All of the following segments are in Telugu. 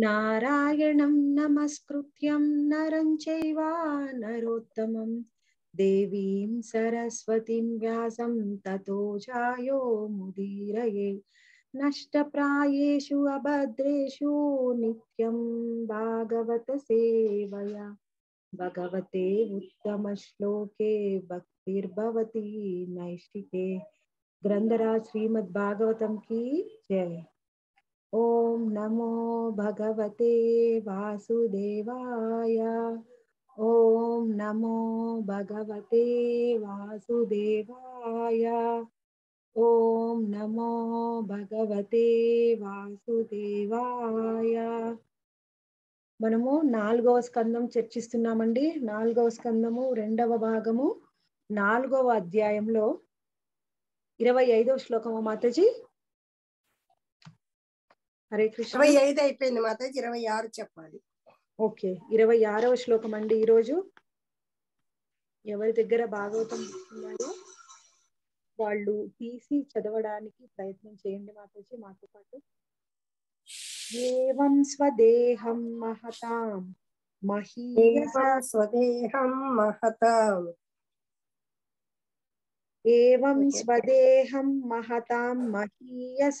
नारायण नमस्कृत नरं चैवा देवी सरस्वती सरस्वतीं तथोजा मुदीर जायो मुदीरये नष्टप्रायेषु अभद्रेषु नित्यं भागवतसेवया भगवते उत्तमश्लोके भक्तिर्भवती नैष्टिके ग्रन्थराज श्रीमद्भागवतं की जय ఓం నమో భగవతే వాసుదేవాయ ఓం నమో భగవతే వాసుదేవాయ ఓం నమో భగవతే వాసుదేవాయ మనము నాలుగవ స్కందం చర్చిస్తున్నామండి నాలుగవ స్కందము రెండవ భాగము నాలుగవ అధ్యాయంలో ఇరవై ఐదవ శ్లోకము మాతజీ హరే కృష్ణ ఇరవై ఐదు అయిపోయింది మాతాజీ ఇరవై ఆరు చెప్పాలి ఓకే ఇరవై ఆరవ శ్లోకం అండి ఈరోజు ఎవరి దగ్గర భాగవతం ఉన్నాయో వాళ్ళు తీసి చదవడానికి ప్రయత్నం చేయండి మాతాజీ మాతో పాటు ఏవం స్వదేహం మహతాం మహీయస స్వదేహం మహతాం ఏవం స్వదేహం మహతాం మహీయస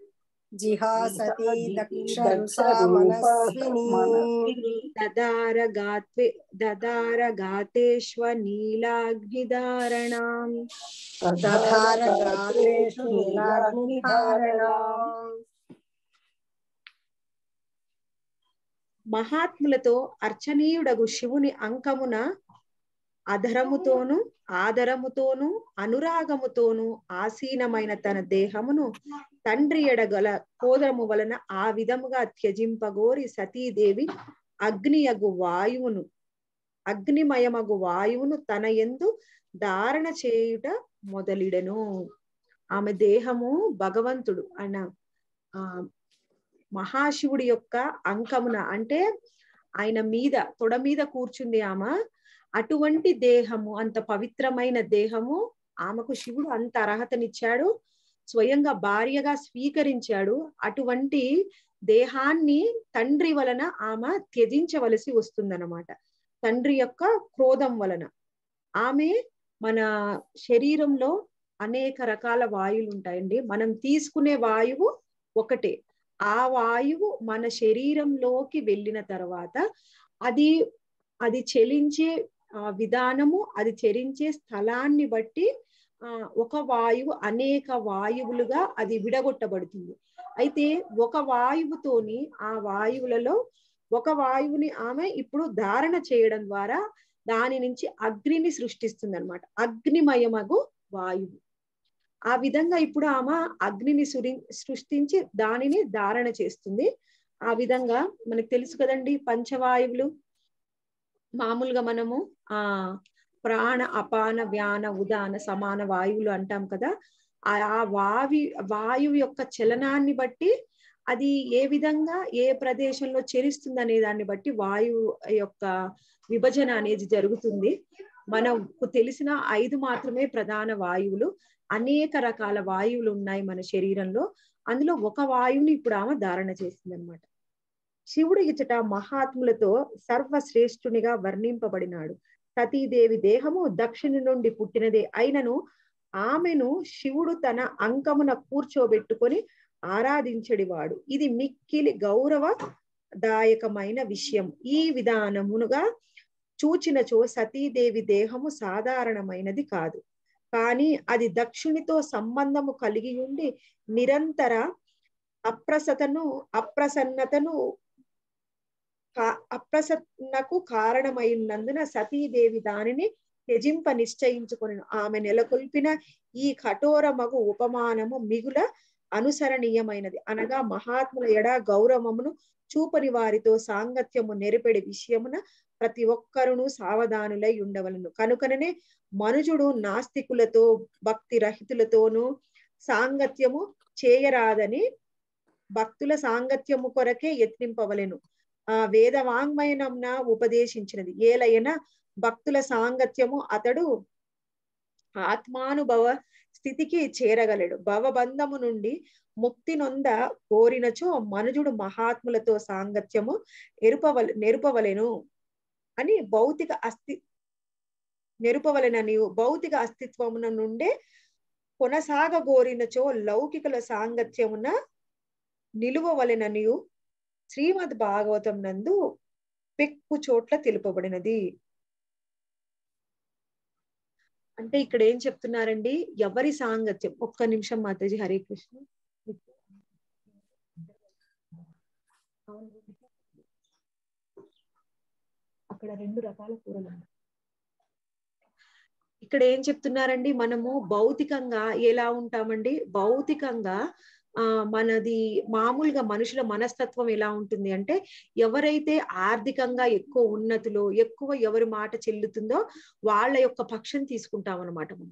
जिहासति दक्षरुषा मनस्विनी ददार नीलाग्निधारणाम् మహాత్ములతో అర్చనీయుడగు శివుని అంకమున అధరముతోను ఆదరముతోను అనురాగముతోను ఆసీనమైన తన దేహమును తండ్రి ఎడగల కోదరము వలన ఆ విధముగా త్యజింపగోరి సతీదేవి అగ్నియగు వాయువును అగ్నిమయమగు వాయువును తన ఎందు ధారణ చేయుట మొదలిడను ఆమె దేహము భగవంతుడు అన్న ఆ మహాశివుడి యొక్క అంకమున అంటే ఆయన మీద తొడ మీద కూర్చుంది ఆమె అటువంటి దేహము అంత పవిత్రమైన దేహము ఆమెకు శివుడు అంత అర్హతనిచ్చాడు స్వయంగా భార్యగా స్వీకరించాడు అటువంటి దేహాన్ని తండ్రి వలన ఆమె త్యజించవలసి వస్తుందన్నమాట తండ్రి యొక్క క్రోధం వలన ఆమె మన శరీరంలో అనేక రకాల వాయువులు ఉంటాయండి మనం తీసుకునే వాయువు ఒకటే ఆ వాయువు మన శరీరంలోకి వెళ్ళిన తర్వాత అది అది చెలించే విధానము అది చెలించే స్థలాన్ని బట్టి ఒక వాయువు అనేక వాయువులుగా అది విడగొట్టబడుతుంది అయితే ఒక వాయువుతోని ఆ వాయువులలో ఒక వాయువుని ఆమె ఇప్పుడు ధారణ చేయడం ద్వారా దాని నుంచి అగ్నిని సృష్టిస్తుంది అనమాట అగ్నిమయమగు వాయువు ఆ విధంగా ఇప్పుడు ఆమె అగ్నిని సృష్టించి దానిని ధారణ చేస్తుంది ఆ విధంగా మనకు తెలుసు కదండి పంచవాయువులు మామూలుగా మనము ఆ ప్రాణ అపాన వ్యాన ఉదాన సమాన వాయువులు అంటాం కదా ఆ వావి వాయువు యొక్క చలనాన్ని బట్టి అది ఏ విధంగా ఏ ప్రదేశంలో చెరిస్తుంది అనే దాన్ని బట్టి వాయువు యొక్క విభజన అనేది జరుగుతుంది మనకు తెలిసిన ఐదు మాత్రమే ప్రధాన వాయువులు అనేక రకాల వాయువులు ఉన్నాయి మన శరీరంలో అందులో ఒక వాయువుని ఇప్పుడు ఆమె ధారణ చేసింది అనమాట శివుడు ఇచ్చట మహాత్ములతో సర్వశ్రేష్ఠునిగా వర్ణింపబడినాడు సతీదేవి దేహము దక్షిణ నుండి పుట్టినదే అయినను ఆమెను శివుడు తన అంకమున కూర్చోబెట్టుకొని ఆరాధించడివాడు ఇది మిక్కిలి గౌరవ దాయకమైన విషయం ఈ విధానమునుగా చూచినచో సతీదేవి దేహము సాధారణమైనది కాదు కానీ అది దక్షిణితో సంబంధము కలిగి ఉండి నిరంతర అప్రసతను అప్రసన్నతను అప్రసన్నకు కారణమైనందున సతీదేవి దానిని త్యజింప నిశ్చయించుకుని ఆమె నెలకొల్పిన ఈ కఠోరమగు ఉపమానము మిగుల అనుసరణీయమైనది అనగా మహాత్ముల ఎడ గౌరవమును చూపని వారితో సాంగత్యము నెరిపెడి విషయమున ప్రతి ఒక్కరును సావధానులై ఉండవలను కనుకననే మనుజుడు నాస్తికులతో భక్తి రహితులతోనూ సాంగత్యము చేయరాదని భక్తుల సాంగత్యము కొరకే యత్నింపవలెను ఆ వేద వాంగ్మయనం ఉపదేశించినది ఏలైన భక్తుల సాంగత్యము అతడు ఆత్మానుభవ స్థితికి చేరగలడు భవబంధము నుండి ముక్తి నొంద కోరినచో మనుజుడు మహాత్ములతో సాంగత్యము ఎరుపవల నెరుపవలెను అని భౌతిక అస్తి నెరుపవలెనని భౌతిక అస్తిత్వమున నుండే కొనసాగగోరినచో లౌకికుల సాంగత్యమున నిలువవలెననియు శ్రీమద్ భాగవతం నందు పెక్కు చోట్ల తెలుపబడినది అంటే ఇక్కడ ఏం చెప్తున్నారండి ఎవరి సాంగత్యం ఒక్క నిమిషం మాతాజీ హరే కృష్ణ అక్కడ రెండు రకాల కూరలు ఇక్కడ ఏం చెప్తున్నారండి మనము భౌతికంగా ఎలా ఉంటామండి భౌతికంగా మనది మామూలుగా మనుషుల మనస్తత్వం ఎలా ఉంటుంది అంటే ఎవరైతే ఆర్థికంగా ఎక్కువ ఉన్నతిలో ఎక్కువ ఎవరి మాట చెల్లుతుందో వాళ్ళ యొక్క పక్షం తీసుకుంటాం అనమాట మనం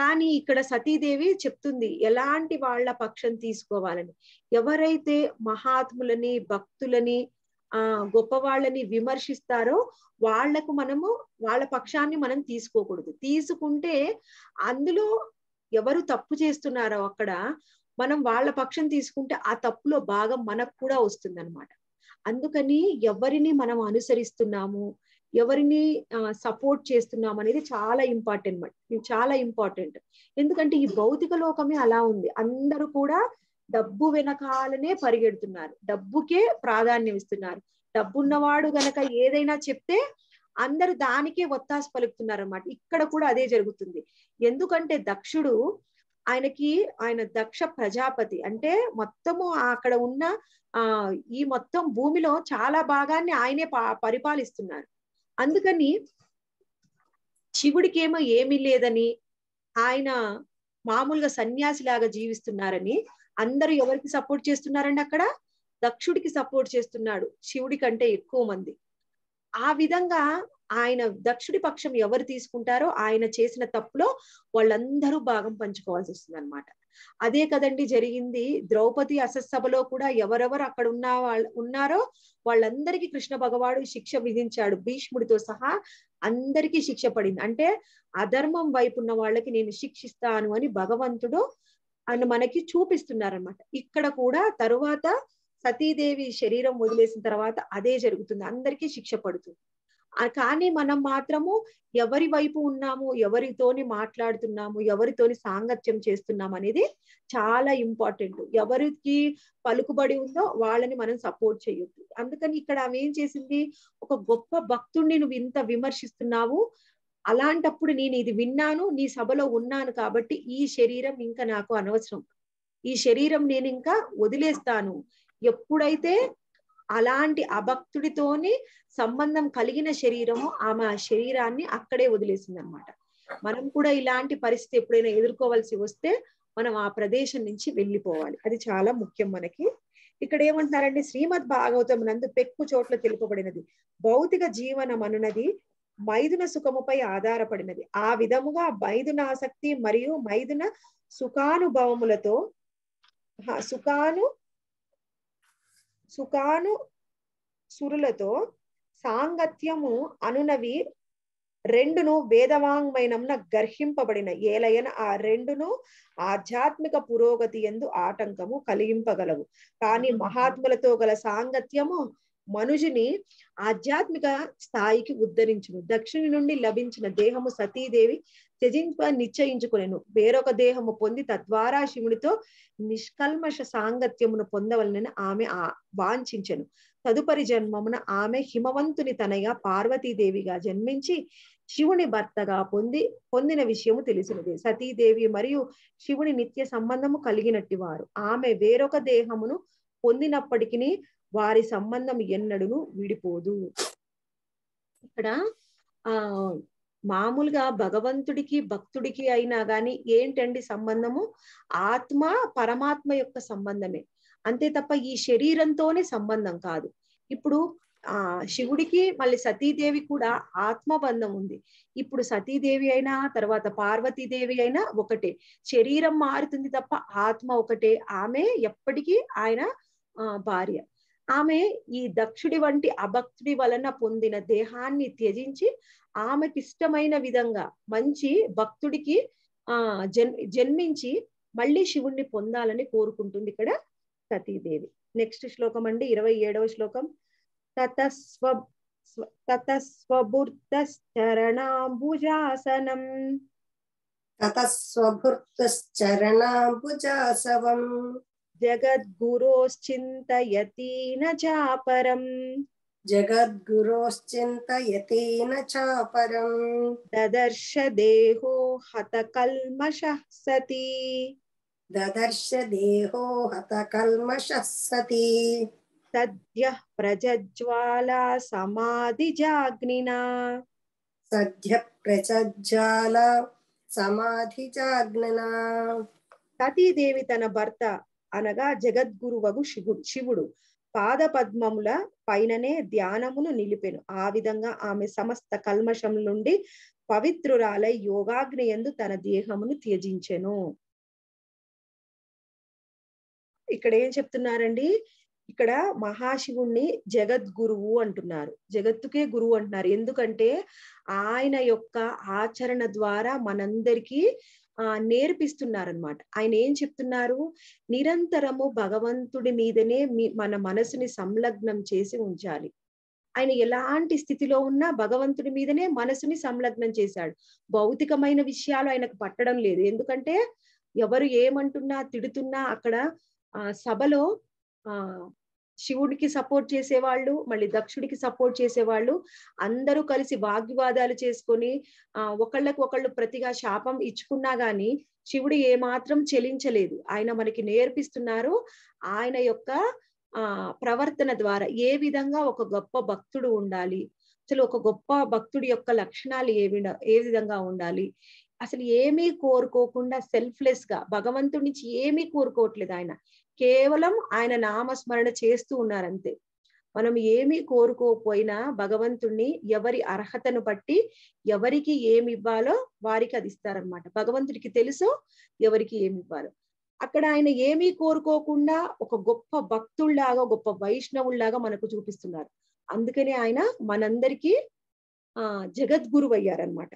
కానీ ఇక్కడ సతీదేవి చెప్తుంది ఎలాంటి వాళ్ళ పక్షం తీసుకోవాలని ఎవరైతే మహాత్ములని భక్తులని ఆ గొప్ప వాళ్ళని విమర్శిస్తారో వాళ్లకు మనము వాళ్ళ పక్షాన్ని మనం తీసుకోకూడదు తీసుకుంటే అందులో ఎవరు తప్పు చేస్తున్నారో అక్కడ మనం వాళ్ళ పక్షం తీసుకుంటే ఆ తప్పులో భాగం మనకు కూడా వస్తుంది అనమాట అందుకని ఎవరిని మనం అనుసరిస్తున్నాము ఎవరిని సపోర్ట్ చేస్తున్నాం అనేది చాలా ఇంపార్టెంట్ చాలా ఇంపార్టెంట్ ఎందుకంటే ఈ భౌతిక లోకమే అలా ఉంది అందరూ కూడా డబ్బు వెనకాలనే పరిగెడుతున్నారు డబ్బుకే ప్రాధాన్యం ఇస్తున్నారు డబ్బున్నవాడు గనక ఏదైనా చెప్తే అందరూ దానికే ఒత్తాసు పలుకుతున్నారు అనమాట ఇక్కడ కూడా అదే జరుగుతుంది ఎందుకంటే దక్షుడు ఆయనకి ఆయన దక్ష ప్రజాపతి అంటే మొత్తము అక్కడ ఉన్న ఆ ఈ మొత్తం భూమిలో చాలా భాగాన్ని ఆయనే పరిపాలిస్తున్నారు అందుకని శివుడికేమో ఏమీ లేదని ఆయన మామూలుగా సన్యాసి లాగా జీవిస్తున్నారని అందరూ ఎవరికి సపోర్ట్ చేస్తున్నారండి అక్కడ దక్షుడికి సపోర్ట్ చేస్తున్నాడు శివుడి కంటే ఎక్కువ మంది ఆ విధంగా ఆయన దక్షుడి పక్షం ఎవరు తీసుకుంటారో ఆయన చేసిన తప్పులో వాళ్ళందరూ భాగం పంచుకోవాల్సి వస్తుంది అనమాట అదే కదండి జరిగింది ద్రౌపది అసస్సభలో కూడా ఎవరెవరు అక్కడ ఉన్న ఉన్నారో వాళ్ళందరికీ కృష్ణ భగవాడు శిక్ష విధించాడు భీష్ముడితో సహా అందరికీ శిక్ష పడింది అంటే అధర్మం వైపు ఉన్న వాళ్ళకి నేను శిక్షిస్తాను అని భగవంతుడు అని మనకి చూపిస్తున్నారనమాట ఇక్కడ కూడా తరువాత సతీదేవి శరీరం వదిలేసిన తర్వాత అదే జరుగుతుంది అందరికీ శిక్ష పడుతుంది కానీ మనం మాత్రము ఎవరి వైపు ఉన్నాము ఎవరితోని మాట్లాడుతున్నాము ఎవరితోని సాంగత్యం చేస్తున్నాం అనేది చాలా ఇంపార్టెంట్ ఎవరికి పలుకుబడి ఉందో వాళ్ళని మనం సపోర్ట్ చేయొద్దు అందుకని ఇక్కడ ఆమె ఏం చేసింది ఒక గొప్ప భక్తుడిని నువ్వు ఇంత విమర్శిస్తున్నావు అలాంటప్పుడు నేను ఇది విన్నాను నీ సభలో ఉన్నాను కాబట్టి ఈ శరీరం ఇంకా నాకు అనవసరం ఈ శరీరం నేను ఇంకా వదిలేస్తాను ఎప్పుడైతే అలాంటి అభక్తుడితోనే సంబంధం కలిగిన శరీరము ఆమె శరీరాన్ని అక్కడే వదిలేసింది అనమాట మనం కూడా ఇలాంటి పరిస్థితి ఎప్పుడైనా ఎదుర్కోవాల్సి వస్తే మనం ఆ ప్రదేశం నుంచి వెళ్ళిపోవాలి అది చాలా ముఖ్యం మనకి ఇక్కడ ఏమంటున్నారంటే శ్రీమద్ భాగవతం నందు పెక్కు చోట్ల తెలుపబడినది భౌతిక జీవనం అనున్నది మైదున సుఖముపై ఆధారపడినది ఆ విధముగా మైదున ఆసక్తి మరియు మైదున సుఖానుభవములతో సుఖాను సుఖాను సురులతో సాంగత్యము అనునవి రెండును వేదవాంగ్మయనంన గర్హింపబడిన ఏలయన ఆ రెండును ఆధ్యాత్మిక పురోగతి ఎందు ఆటంకము కలిగింపగలవు కానీ మహాత్ములతో గల సాంగత్యము మనుషుని ఆధ్యాత్మిక స్థాయికి ఉద్ధరించును దక్షిణ నుండి లభించిన దేహము సతీదేవి త్యజింప నిశ్చయించుకునేను వేరొక దేహము పొంది తద్వారా శివునితో నిష్కల్మష సాంగత్యమును పొందవలనని ఆమె వాంఛించెను తదుపరి జన్మమున ఆమె హిమవంతుని తనగా పార్వతీదేవిగా జన్మించి శివుని భర్తగా పొంది పొందిన విషయము తెలిసినది సతీదేవి మరియు శివుని నిత్య సంబంధము కలిగినట్టి వారు ఆమె వేరొక దేహమును పొందినప్పటికి వారి సంబంధం ఎన్నడును విడిపోదు ఇక్కడ ఆ మామూలుగా భగవంతుడికి భక్తుడికి అయినా గాని ఏంటండి సంబంధము ఆత్మ పరమాత్మ యొక్క సంబంధమే అంతే తప్ప ఈ శరీరంతోనే సంబంధం కాదు ఇప్పుడు ఆ శివుడికి మళ్ళీ సతీదేవి కూడా ఆత్మబంధం ఉంది ఇప్పుడు సతీదేవి అయినా తర్వాత పార్వతీదేవి అయినా ఒకటే శరీరం మారుతుంది తప్ప ఆత్మ ఒకటే ఆమె ఎప్పటికీ ఆయన భార్య ఆమె ఈ దక్షుడి వంటి అభక్తుడి వలన పొందిన దేహాన్ని త్యజించి ఆమెకి ఇష్టమైన విధంగా మంచి భక్తుడికి ఆ జన్ జన్మించి మళ్ళీ శివుణ్ణి పొందాలని కోరుకుంటుంది ఇక్కడ సతీదేవి నెక్స్ట్ శ్లోకం అండి ఇరవై ఏడవ శ్లోకం తతస్వ తతస్వభూర్తరణాంబుజాసనం తతస్వభూర్తరణాంబుజాసవం జగద్గురోశ్చింతయతీన చాపరం జగద్గురోశ్చింతయతేన చాపరం దదర్శ దేహో హత కల్మషః సతి దదర్శ దేహో హత కల్మషః సద్య సద్యః ప్రజజ్వాల సమాధి జాగ్నినా సద్య ప్రజజ్వాల సమాధి జాగ్నినా సతీదేవి తన భర్త అనగా జగద్గురు వగు శివుడు శివుడు పాద పద్మముల పైననే ధ్యానమును నిలిపెను ఆ విధంగా ఆమె సమస్త కల్మషం నుండి పవిత్రురాలై యోగాగ్ని ఎందు తన దేహమును త్యజించెను ఇక్కడ ఏం చెప్తున్నారండి ఇక్కడ మహాశివుణ్ణి జగద్గురువు అంటున్నారు జగత్తుకే గురువు అంటున్నారు ఎందుకంటే ఆయన యొక్క ఆచరణ ద్వారా మనందరికీ ఆ నేర్పిస్తున్నారనమాట ఆయన ఏం చెప్తున్నారు నిరంతరము భగవంతుడి మీదనే మీ మన మనసుని సంలగ్నం చేసి ఉంచాలి ఆయన ఎలాంటి స్థితిలో ఉన్నా భగవంతుడి మీదనే మనసుని సంలగ్నం చేశాడు భౌతికమైన విషయాలు ఆయనకు పట్టడం లేదు ఎందుకంటే ఎవరు ఏమంటున్నా తిడుతున్నా అక్కడ ఆ సభలో ఆ శివుడికి సపోర్ట్ చేసేవాళ్ళు మళ్ళీ దక్షుడికి సపోర్ట్ చేసేవాళ్ళు అందరూ కలిసి వాగ్వివాదాలు చేసుకొని ఆ ఒకళ్ళకు ఒకళ్ళు ప్రతిగా శాపం ఇచ్చుకున్నా గాని శివుడు ఏమాత్రం చెలించలేదు ఆయన మనకి నేర్పిస్తున్నారు ఆయన యొక్క ఆ ప్రవర్తన ద్వారా ఏ విధంగా ఒక గొప్ప భక్తుడు ఉండాలి అసలు ఒక గొప్ప భక్తుడి యొక్క లక్షణాలు ఏ ఏ విధంగా ఉండాలి అసలు ఏమీ కోరుకోకుండా సెల్ఫ్లెస్ గా భగవంతుడి నుంచి ఏమీ కోరుకోవట్లేదు ఆయన కేవలం ఆయన నామస్మరణ చేస్తూ ఉన్నారంతే మనం ఏమి కోరుకోకపోయినా భగవంతుణ్ణి ఎవరి అర్హతను బట్టి ఎవరికి ఏమి ఇవ్వాలో వారికి అది ఇస్తారనమాట భగవంతుడికి తెలుసు ఎవరికి ఏమి ఇవ్వాలో అక్కడ ఆయన ఏమీ కోరుకోకుండా ఒక గొప్ప భక్తుల్లాగా గొప్ప వైష్ణవుల్లాగా మనకు చూపిస్తున్నారు అందుకనే ఆయన మనందరికీ ఆ జగద్గురువు అయ్యారనమాట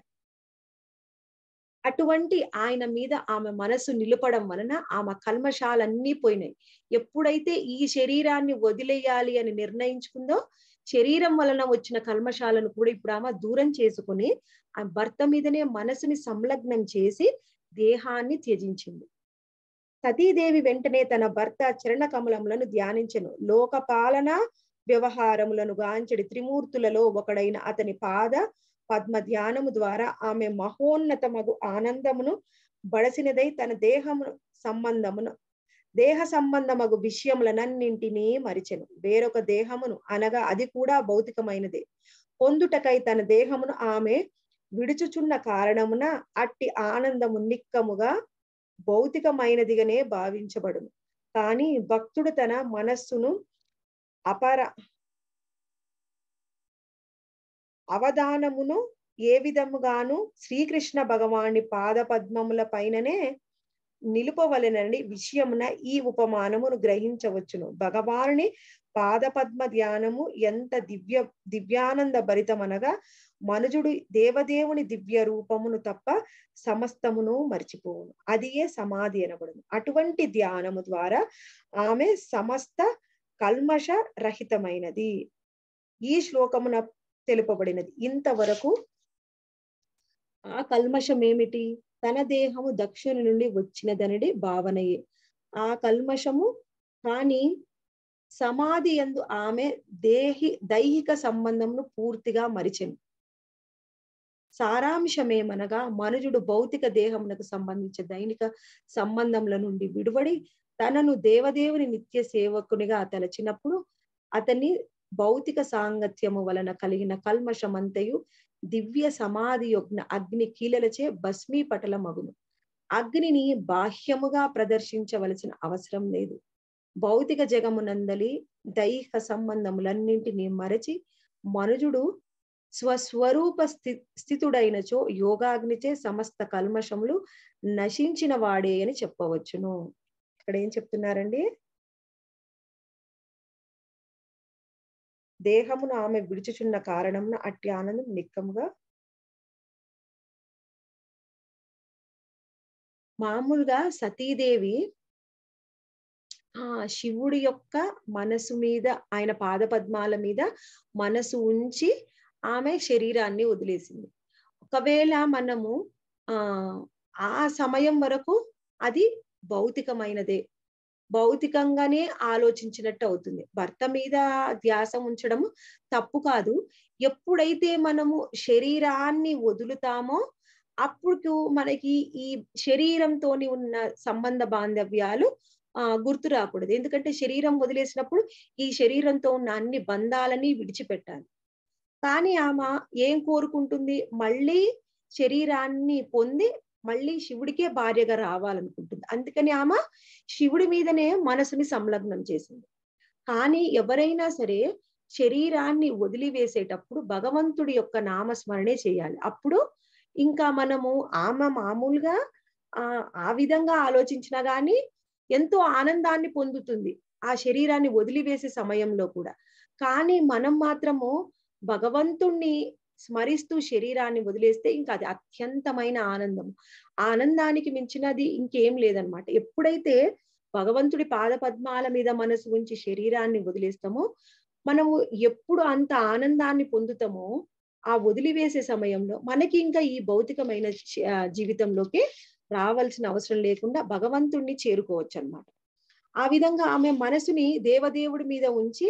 అటువంటి ఆయన మీద ఆమె మనసు నిలపడం వలన ఆమె కల్మశాలన్నీ పోయినాయి ఎప్పుడైతే ఈ శరీరాన్ని వదిలేయాలి అని నిర్ణయించుకుందో శరీరం వలన వచ్చిన కల్మశాలను కూడా ఇప్పుడు ఆమె దూరం చేసుకుని ఆ భర్త మీదనే మనసుని సంలగ్నం చేసి దేహాన్ని త్యజించింది సతీదేవి వెంటనే తన భర్త చరణ కమలములను ధ్యానించను లోక పాలన వ్యవహారములను గాంచడి త్రిమూర్తులలో ఒకడైన అతని పాద పద్మ ధ్యానము ద్వారా ఆమె మహోన్నతమగు ఆనందమును బడసినదై తన దేహము సంబంధమును దేహ సంబంధమగు విషయములనన్నింటినీ మరిచెను వేరొక దేహమును అనగా అది కూడా భౌతికమైనదే పొందుటకై తన దేహమును ఆమె విడుచుచున్న కారణమున అట్టి ఆనందము నిక్కముగా భౌతికమైనదిగానే భావించబడును కానీ భక్తుడు తన మనస్సును అపర అవధానమును ఏ విధముగాను శ్రీకృష్ణ భగవాని పాద పద్మముల పైననే నిలుపవలనని విషయమున ఈ ఉపమానమును గ్రహించవచ్చును పాద పాదపద్మ ధ్యానము ఎంత దివ్య దివ్యానంద భరితమనగా మనుజుడు దేవదేవుని దివ్య రూపమును తప్ప సమస్తమును మర్చిపోవును అదియే సమాధి అనబడును అటువంటి ధ్యానము ద్వారా ఆమె సమస్త కల్మష రహితమైనది ఈ శ్లోకమున తెలుపబడినది ఇంతవరకు ఆ కల్మషం ఏమిటి తన దేహము దక్షిణ నుండి వచ్చినదనడి భావనయే ఆ కల్మషము కాని సమాధి ఎందు ఆమె దేహి దైహిక సంబంధంను పూర్తిగా మరిచింది సారాంశమేమనగా మనుజుడు భౌతిక దేహమునకు సంబంధించిన దైనిక సంబంధముల నుండి విడువడి తనను దేవదేవుని నిత్య సేవకునిగా తలచినప్పుడు అతన్ని భౌతిక సాంగత్యము వలన కలిగిన కల్మషమంతయు దివ్య సమాధి యొగ్న అగ్ని కీలలచే పటలమగును అగ్నిని బాహ్యముగా ప్రదర్శించవలసిన అవసరం లేదు భౌతిక జగమునందలి దైహ సంబంధములన్నింటినీ మరచి మనుజుడు స్వస్వరూప స్థి స్థితుడైనచో యోగాగ్నిచే సమస్త కల్మషములు నశించిన వాడే అని చెప్పవచ్చును ఇక్కడ ఏం చెప్తున్నారండి దేహమును ఆమె విడిచిచున్న కారణమున అట్టి ఆనందం నిక్కముగా మామూలుగా సతీదేవి ఆ శివుడి యొక్క మనసు మీద ఆయన పాదపద్మాల మీద మనసు ఉంచి ఆమె శరీరాన్ని వదిలేసింది ఒకవేళ మనము ఆ ఆ సమయం వరకు అది భౌతికమైనదే భౌతికంగానే ఆలోచించినట్టు అవుతుంది భర్త మీద ధ్యాస ఉంచడం తప్పు కాదు ఎప్పుడైతే మనము శరీరాన్ని వదులుతామో అప్పుడు మనకి ఈ శరీరంతో ఉన్న సంబంధ బాంధవ్యాలు ఆ గుర్తు రాకూడదు ఎందుకంటే శరీరం వదిలేసినప్పుడు ఈ శరీరంతో ఉన్న అన్ని బంధాలని విడిచిపెట్టాలి కానీ ఆమె ఏం కోరుకుంటుంది మళ్ళీ శరీరాన్ని పొంది మళ్ళీ శివుడికే భార్యగా రావాలనుకుంటుంది అందుకని ఆమె శివుడి మీదనే మనసుని సంలగ్నం చేసింది కానీ ఎవరైనా సరే శరీరాన్ని వదిలివేసేటప్పుడు భగవంతుడి యొక్క నామస్మరణే చేయాలి అప్పుడు ఇంకా మనము ఆమె మామూలుగా ఆ ఆ విధంగా ఆలోచించినా గాని ఎంతో ఆనందాన్ని పొందుతుంది ఆ శరీరాన్ని వదిలివేసే సమయంలో కూడా కానీ మనం మాత్రము భగవంతుణ్ణి స్మరిస్తూ శరీరాన్ని వదిలేస్తే ఇంకా అది అత్యంతమైన ఆనందం ఆనందానికి మించినది ఇంకేం లేదనమాట ఎప్పుడైతే భగవంతుడి పాదపద్మాల మీద మనసు ఉంచి శరీరాన్ని వదిలేస్తామో మనము ఎప్పుడు అంత ఆనందాన్ని పొందుతామో ఆ వదిలివేసే సమయంలో మనకి ఇంకా ఈ భౌతికమైన జీవితంలోకి రావాల్సిన అవసరం లేకుండా భగవంతుణ్ణి చేరుకోవచ్చు అనమాట ఆ విధంగా ఆమె మనసుని దేవదేవుడి మీద ఉంచి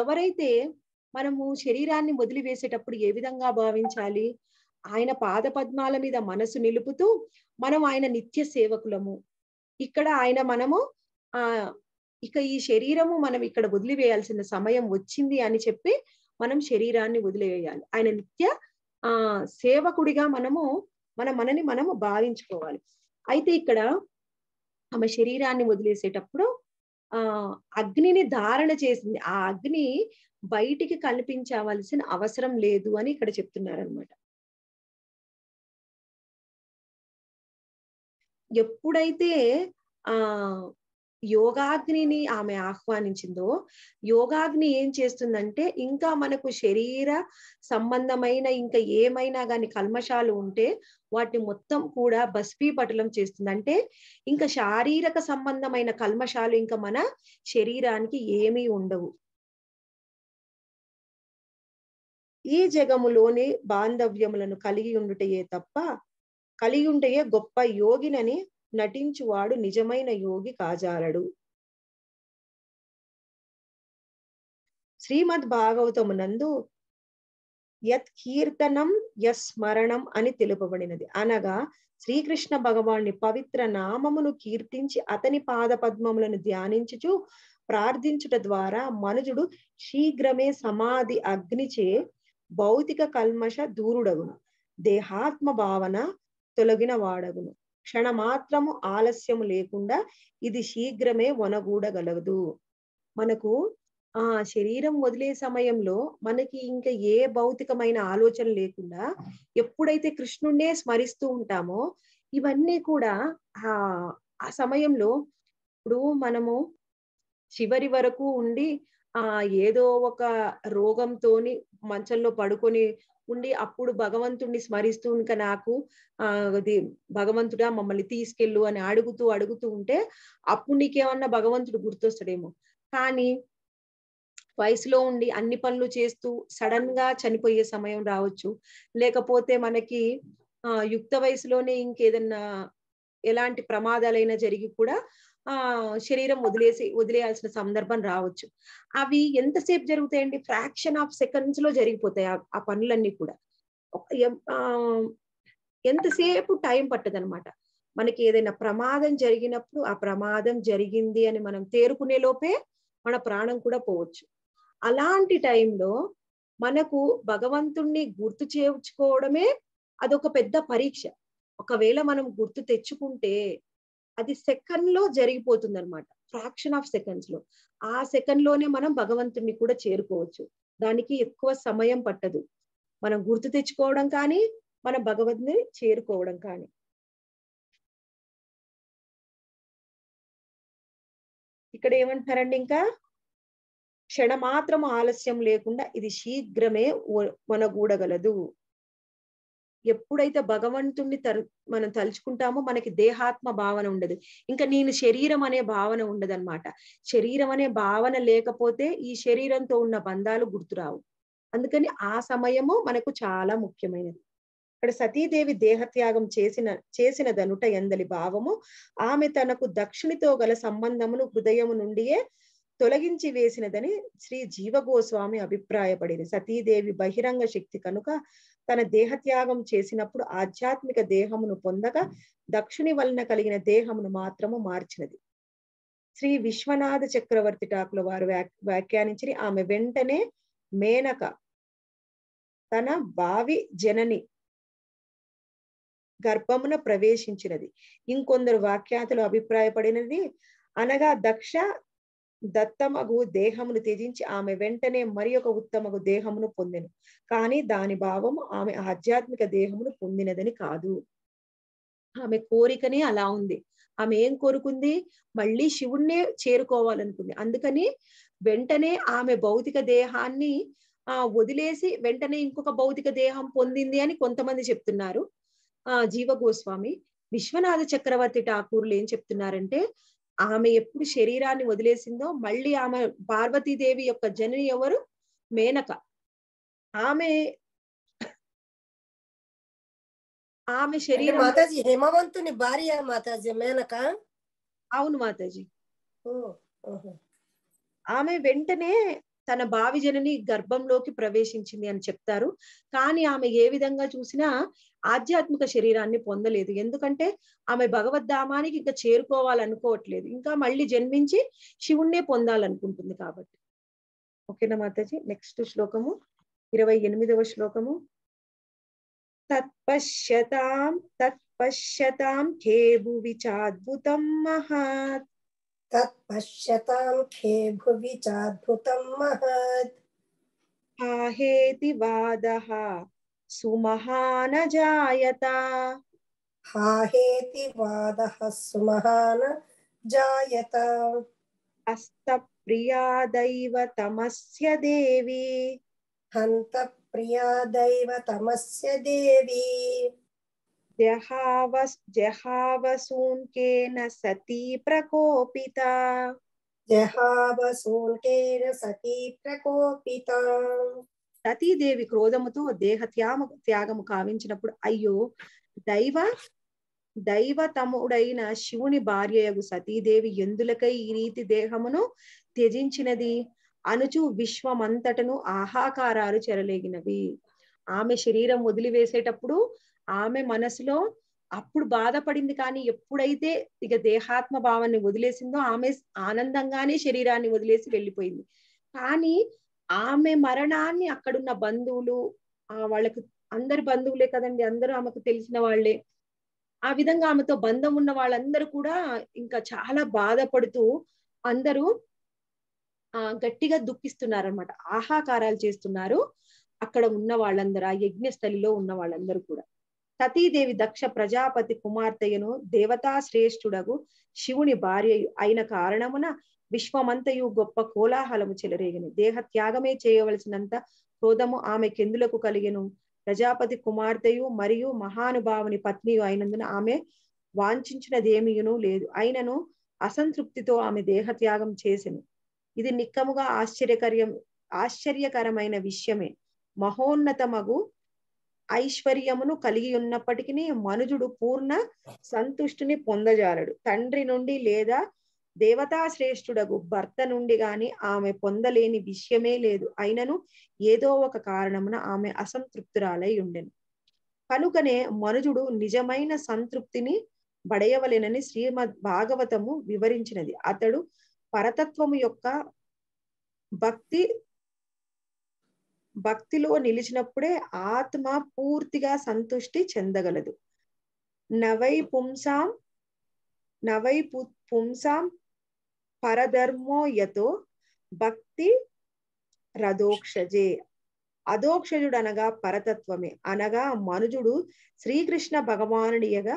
ఎవరైతే మనము శరీరాన్ని వదిలివేసేటప్పుడు ఏ విధంగా భావించాలి ఆయన పాద పద్మాల మీద మనసు నిలుపుతూ మనం ఆయన నిత్య సేవకులము ఇక్కడ ఆయన మనము ఆ ఇక ఈ శరీరము మనం ఇక్కడ వదిలివేయాల్సిన సమయం వచ్చింది అని చెప్పి మనం శరీరాన్ని వదిలివేయాలి ఆయన నిత్య ఆ సేవకుడిగా మనము మన మనని మనము భావించుకోవాలి అయితే ఇక్కడ ఆమె శరీరాన్ని వదిలేసేటప్పుడు ఆ అగ్నిని ధారణ చేసింది ఆ అగ్ని బయటికి కనిపించవలసిన అవసరం లేదు అని ఇక్కడ చెప్తున్నారనమాట ఎప్పుడైతే ఆ యోగాగ్నిని ఆమె ఆహ్వానించిందో యోగాగ్ని ఏం చేస్తుందంటే ఇంకా మనకు శరీర సంబంధమైన ఇంకా ఏమైనా కానీ కల్మషాలు ఉంటే వాటిని మొత్తం కూడా బస్పీపటలం చేస్తుంది అంటే ఇంకా శారీరక సంబంధమైన కల్మషాలు ఇంకా మన శరీరానికి ఏమీ ఉండవు ఈ జగములోని బాంధవ్యములను కలిగి ఉండుటయే తప్ప కలిగి ఉంటయే గొప్ప యోగినని నటించువాడు నిజమైన యోగి కాజాలడు శ్రీమద్ భాగవతమునందు యత్ కీర్తనం యస్మరణం అని తెలుపబడినది అనగా శ్రీకృష్ణ భగవాన్ని పవిత్ర నామమును కీర్తించి అతని పాద పద్మములను ధ్యానించుచు ప్రార్థించుట ద్వారా మనుజుడు శీఘ్రమే సమాధి అగ్నిచే భౌతిక కల్మష దూరుడగును దేహాత్మ భావన తొలగిన వాడగును క్షణమాత్రము ఆలస్యము లేకుండా ఇది శీఘ్రమే వనగూడగలదు మనకు ఆ శరీరం వదిలే సమయంలో మనకి ఇంకా ఏ భౌతికమైన ఆలోచన లేకుండా ఎప్పుడైతే కృష్ణుణ్ణే స్మరిస్తూ ఉంటామో ఇవన్నీ కూడా ఆ ఆ సమయంలో ఇప్పుడు మనము చివరి వరకు ఉండి ఆ ఏదో ఒక రోగంతోని మంచంలో పడుకొని ఉండి అప్పుడు భగవంతుడిని స్మరిస్తూ ఇంకా నాకు ఆ అది భగవంతుడా మమ్మల్ని తీసుకెళ్ళు అని అడుగుతూ అడుగుతూ ఉంటే అప్పుడు నీకేమన్నా భగవంతుడు గుర్తొస్తాడేమో కానీ వయసులో ఉండి అన్ని పనులు చేస్తూ సడన్ గా చనిపోయే సమయం రావచ్చు లేకపోతే మనకి ఆ యుక్త వయసులోనే ఇంకేదన్నా ఎలాంటి ప్రమాదాలైనా జరిగి కూడా ఆ శరీరం వదిలేసి వదిలేయాల్సిన సందర్భం రావచ్చు అవి ఎంతసేపు జరుగుతాయండి ఫ్రాక్షన్ ఆఫ్ సెకండ్స్ లో జరిగిపోతాయి ఆ పనులన్నీ కూడా ఎంతసేపు టైం అనమాట మనకి ఏదైనా ప్రమాదం జరిగినప్పుడు ఆ ప్రమాదం జరిగింది అని మనం తేరుకునే లోపే మన ప్రాణం కూడా పోవచ్చు అలాంటి టైంలో మనకు భగవంతుణ్ణి గుర్తు చేర్చుకోవడమే అదొక పెద్ద పరీక్ష ఒకవేళ మనం గుర్తు తెచ్చుకుంటే అది సెకండ్ లో జరిగిపోతుంది అనమాట ఫ్రాక్షన్ ఆఫ్ సెకండ్స్ లో ఆ సెకండ్ లోనే మనం భగవంతుడిని కూడా చేరుకోవచ్చు దానికి ఎక్కువ సమయం పట్టదు మనం గుర్తు తెచ్చుకోవడం కానీ మన భగవంతుని చేరుకోవడం కానీ ఇక్కడ ఏమంటారండి ఇంకా క్షణమాత్రము ఆలస్యం లేకుండా ఇది శీఘ్రమే మనగూడగలదు ఎప్పుడైతే భగవంతుణ్ణి తరు మనం తలుచుకుంటామో మనకి దేహాత్మ భావన ఉండదు ఇంకా నేను శరీరం అనే భావన అనమాట శరీరం అనే భావన లేకపోతే ఈ శరీరంతో ఉన్న బంధాలు గుర్తురావు అందుకని ఆ సమయము మనకు చాలా ముఖ్యమైనది ఇక్కడ సతీదేవి దేహత్యాగం చేసిన చేసిన దనుట ఎందలి భావము ఆమె తనకు దక్షిణితో గల సంబంధమును హృదయము నుండియే తొలగించి వేసినదని శ్రీ జీవగోస్వామి అభిప్రాయపడింది సతీదేవి బహిరంగ శక్తి కనుక తన దేహత్యాగం చేసినప్పుడు ఆధ్యాత్మిక దేహమును పొందక దక్షిణి వలన కలిగిన దేహమును మాత్రము మార్చినది శ్రీ విశ్వనాథ చక్రవర్తి టాకుల వారు వ్యాఖ్యానించిన ఆమె వెంటనే మేనక తన భావి జనని గర్భమున ప్రవేశించినది ఇంకొందరు వాఖ్యాతలు అభిప్రాయపడినది అనగా దక్ష దత్తమగు దేహమును త్యజించి ఆమె వెంటనే మరి ఒక ఉత్తమగు దేహమును పొందెను కానీ దాని భావము ఆమె ఆధ్యాత్మిక దేహమును పొందినదని కాదు ఆమె కోరికనే అలా ఉంది ఆమె ఏం కోరుకుంది మళ్ళీ శివుణ్ణే చేరుకోవాలనుకుంది అందుకని వెంటనే ఆమె భౌతిక దేహాన్ని ఆ వదిలేసి వెంటనే ఇంకొక భౌతిక దేహం పొందింది అని కొంతమంది చెప్తున్నారు ఆ జీవ గోస్వామి విశ్వనాథ చక్రవర్తి ఠాకూర్లు ఏం చెప్తున్నారంటే ఆమె ఎప్పుడు శరీరాన్ని వదిలేసిందో మళ్ళీ ఆమె పార్వతీదేవి యొక్క జనని ఎవరు మేనక ఆమె ఆమె శరీరం మాతాజీ హేమవంతుని భార్య మాతాజీ మేనక అవును మాతాజీ ఆమె వెంటనే తన భావి జనని గర్భంలోకి ప్రవేశించింది అని చెప్తారు కానీ ఆమె ఏ విధంగా చూసినా ఆధ్యాత్మిక శరీరాన్ని పొందలేదు ఎందుకంటే ఆమె భగవద్ధామానికి ఇంకా చేరుకోవాలనుకోవట్లేదు ఇంకా మళ్ళీ జన్మించి శివుణ్ణే పొందాలనుకుంటుంది కాబట్టి ఓకేనా మాతాజీ నెక్స్ట్ శ్లోకము ఇరవై ఎనిమిదవ శ్లోకము తత్పశ్యతాం తత్పశ్యతాం ఖేభు భువి చాద్భుతం తత్పశ్యతాం ఖేభు భువి చాద్భుతం మహత్ ఆహేతి వాదహ सुमहान जायता हा हेति वाद सुमहान जायत दैव तमस्य देवी हंत प्रिया दैव तमस्य देवी जहावस जहावसून के न सती प्रकोपिता जहावसून के न सती प्रकोपिता సతీదేవి క్రోధముతో దేహ త్యాగ త్యాగము కావించినప్పుడు అయ్యో దైవ దైవ తముడైన శివుని భార్యయగు సతీదేవి ఎందులకై ఈ రీతి దేహమును త్యజించినది అనుచు విశ్వమంతటను ఆహాకారాలు చెరలేగినవి ఆమె శరీరం వదిలివేసేటప్పుడు ఆమె మనసులో అప్పుడు బాధపడింది కానీ ఎప్పుడైతే ఇక దేహాత్మ భావాన్ని వదిలేసిందో ఆమె ఆనందంగానే శరీరాన్ని వదిలేసి వెళ్ళిపోయింది కానీ ఆమె మరణాన్ని అక్కడున్న బంధువులు ఆ వాళ్ళకు అందరి బంధువులే కదండి అందరూ ఆమెకు తెలిసిన వాళ్లే ఆ విధంగా ఆమెతో బంధం ఉన్న వాళ్ళందరూ కూడా ఇంకా చాలా బాధపడుతూ అందరూ ఆ గట్టిగా దుఃఖిస్తున్నారనమాట ఆహాకారాలు చేస్తున్నారు అక్కడ ఉన్న వాళ్ళందరూ ఆ యజ్ఞస్థలిలో ఉన్న వాళ్ళందరూ కూడా సతీదేవి దక్ష ప్రజాపతి కుమార్తెయను దేవతా శ్రేష్ఠుడగు శివుని భార్య అయిన కారణమున విశ్వమంతయు గొప్ప కోలాహలము చెలరేగను దేహ త్యాగమే చేయవలసినంత క్రోధము ఆమె కెందులకు కలిగెను ప్రజాపతి కుమార్తెయు మరియు మహానుభావుని పత్నియు అయినందున ఆమె వాంఛించినదేమియును లేదు అయినను అసంతృప్తితో ఆమె దేహత్యాగం చేసెను ఇది నిక్కముగా ఆశ్చర్యకర్యం ఆశ్చర్యకరమైన విషయమే మహోన్నతమగు ఐశ్వర్యమును కలిగి ఉన్నప్పటికీ మనుజుడు పూర్ణ సంతుష్టిని పొందజాలడు తండ్రి నుండి లేదా దేవతాశ్రేష్ఠుడగు భర్త నుండి గాని ఆమె పొందలేని విషయమే లేదు అయినను ఏదో ఒక కారణమున ఆమె అసంతృప్తురాలై ఉండెను కనుకనే మనుజుడు నిజమైన సంతృప్తిని బడయవలెనని శ్రీమద్ భాగవతము వివరించినది అతడు పరతత్వము యొక్క భక్తి భక్తిలో నిలిచినప్పుడే ఆత్మ పూర్తిగా సంతుష్టి చెందగలదు నవై పుంసాం నవై పుంసాం పరధర్మో యతో భక్తి రథోక్షజే అధోక్షజుడు అనగా పరతత్వమే అనగా మనుజుడు శ్రీకృష్ణ భగవానుడియగా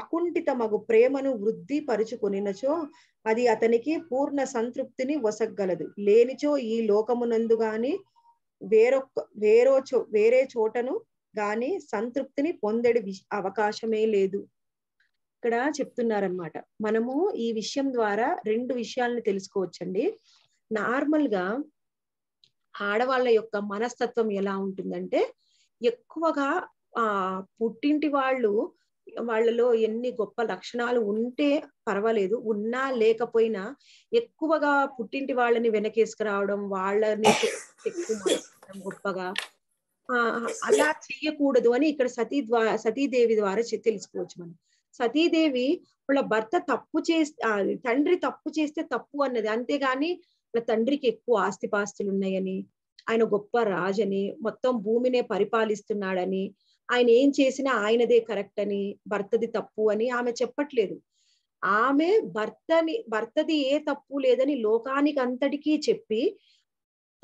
అకుంఠితమగు ప్రేమను వృద్ధి పరుచుకునినచో అది అతనికి పూర్ణ సంతృప్తిని వసగలదు లేనిచో ఈ లోకమునందు గాని వేరొక్క వేరో వేరే చోటను గాని సంతృప్తిని పొందడి అవకాశమే లేదు ఇక్కడ చెప్తున్నారనమాట మనము ఈ విషయం ద్వారా రెండు విషయాలను తెలుసుకోవచ్చండి నార్మల్ గా ఆడవాళ్ళ యొక్క మనస్తత్వం ఎలా ఉంటుందంటే ఎక్కువగా ఆ పుట్టింటి వాళ్ళు వాళ్ళలో ఎన్ని గొప్ప లక్షణాలు ఉంటే పర్వాలేదు ఉన్నా లేకపోయినా ఎక్కువగా పుట్టింటి వాళ్ళని వెనకేసుకురావడం వాళ్ళని గొప్పగా ఆ అలా చెయ్యకూడదు అని ఇక్కడ సతీ ద్వారా సతీదేవి ద్వారా తెలుసుకోవచ్చు మనం సతీదేవి వాళ్ళ భర్త తప్పు చేస్తే తండ్రి తప్పు చేస్తే తప్పు అన్నది అంతేగాని వాళ్ళ తండ్రికి ఎక్కువ ఆస్తిపాస్తులు ఉన్నాయని ఆయన గొప్ప రాజని మొత్తం భూమినే పరిపాలిస్తున్నాడని ఆయన ఏం చేసినా ఆయనదే కరెక్ట్ అని భర్తది తప్పు అని ఆమె చెప్పట్లేదు ఆమె భర్తని భర్తది ఏ తప్పు లేదని లోకానికి అంతటికీ చెప్పి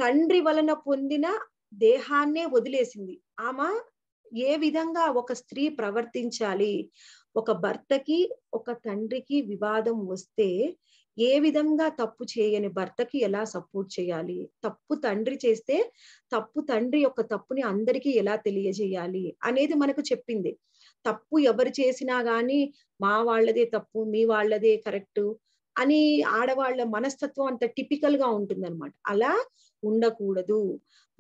తండ్రి వలన పొందిన దేహాన్నే వదిలేసింది ఆమె ఏ విధంగా ఒక స్త్రీ ప్రవర్తించాలి ఒక భర్తకి ఒక తండ్రికి వివాదం వస్తే ఏ విధంగా తప్పు చేయని భర్తకి ఎలా సపోర్ట్ చేయాలి తప్పు తండ్రి చేస్తే తప్పు తండ్రి యొక్క తప్పుని అందరికీ ఎలా తెలియజేయాలి అనేది మనకు చెప్పింది తప్పు ఎవరు చేసినా గాని మా వాళ్ళదే తప్పు మీ వాళ్ళదే కరెక్ట్ అని ఆడవాళ్ళ మనస్తత్వం అంత టిపికల్ గా ఉంటుందన్నమాట అలా ఉండకూడదు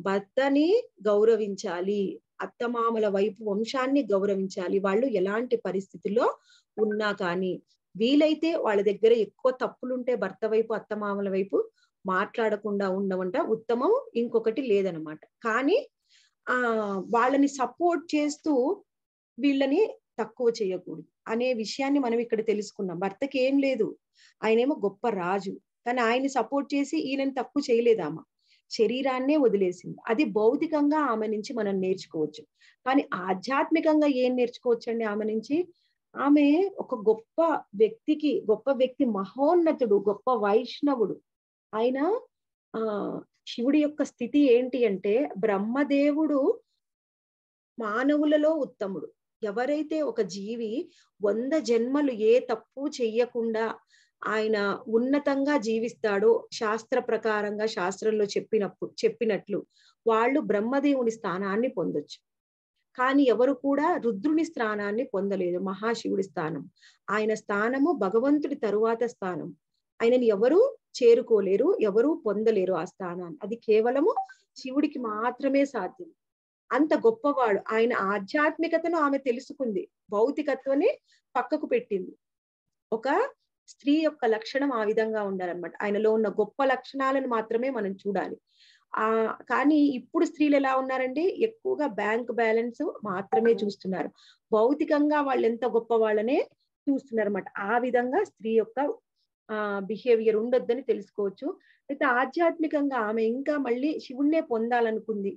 భర్తని గౌరవించాలి అత్తమామల వైపు వంశాన్ని గౌరవించాలి వాళ్ళు ఎలాంటి పరిస్థితుల్లో ఉన్నా కానీ వీలైతే వాళ్ళ దగ్గర ఎక్కువ తప్పులుంటే భర్త వైపు అత్తమామల వైపు మాట్లాడకుండా ఉండమంట ఉత్తమం ఇంకొకటి లేదనమాట కానీ ఆ వాళ్ళని సపోర్ట్ చేస్తూ వీళ్ళని తక్కువ చేయకూడదు అనే విషయాన్ని మనం ఇక్కడ తెలుసుకున్నాం భర్తకి ఏం లేదు ఆయనేమో గొప్ప రాజు కానీ ఆయన్ని సపోర్ట్ చేసి ఈయనని తక్కువ చేయలేదామా శరీరాన్నే వదిలేసింది అది భౌతికంగా ఆమె నుంచి మనం నేర్చుకోవచ్చు కానీ ఆధ్యాత్మికంగా ఏం నేర్చుకోవచ్చు అండి ఆమె నుంచి ఆమె ఒక గొప్ప వ్యక్తికి గొప్ప వ్యక్తి మహోన్నతుడు గొప్ప వైష్ణవుడు ఆయన ఆ శివుడి యొక్క స్థితి ఏంటి అంటే బ్రహ్మదేవుడు మానవులలో ఉత్తముడు ఎవరైతే ఒక జీవి వంద జన్మలు ఏ తప్పు చెయ్యకుండా ఆయన ఉన్నతంగా జీవిస్తాడో శాస్త్ర ప్రకారంగా శాస్త్రంలో చెప్పినప్పుడు చెప్పినట్లు వాళ్ళు బ్రహ్మదేవుని స్థానాన్ని పొందొచ్చు కానీ ఎవరు కూడా రుద్రుని స్థానాన్ని పొందలేదు మహాశివుడి స్థానం ఆయన స్థానము భగవంతుడి తరువాత స్థానం ఆయనని ఎవరు చేరుకోలేరు ఎవరు పొందలేరు ఆ స్థానాన్ని అది కేవలము శివుడికి మాత్రమే సాధ్యం అంత గొప్పవాడు ఆయన ఆధ్యాత్మికతను ఆమె తెలుసుకుంది భౌతికత్వని పక్కకు పెట్టింది ఒక స్త్రీ యొక్క లక్షణం ఆ విధంగా ఉండాలన్నమాట ఆయనలో ఉన్న గొప్ప లక్షణాలను మాత్రమే మనం చూడాలి ఆ కానీ ఇప్పుడు స్త్రీలు ఎలా ఉన్నారండి ఎక్కువగా బ్యాంక్ బ్యాలెన్స్ మాత్రమే చూస్తున్నారు భౌతికంగా వాళ్ళు ఎంత గొప్ప వాళ్ళనే చూస్తున్నారు అనమాట ఆ విధంగా స్త్రీ యొక్క ఆ బిహేవియర్ ఉండొద్దని తెలుసుకోవచ్చు అయితే ఆధ్యాత్మికంగా ఆమె ఇంకా మళ్ళీ శివుణ్ణే పొందాలనుకుంది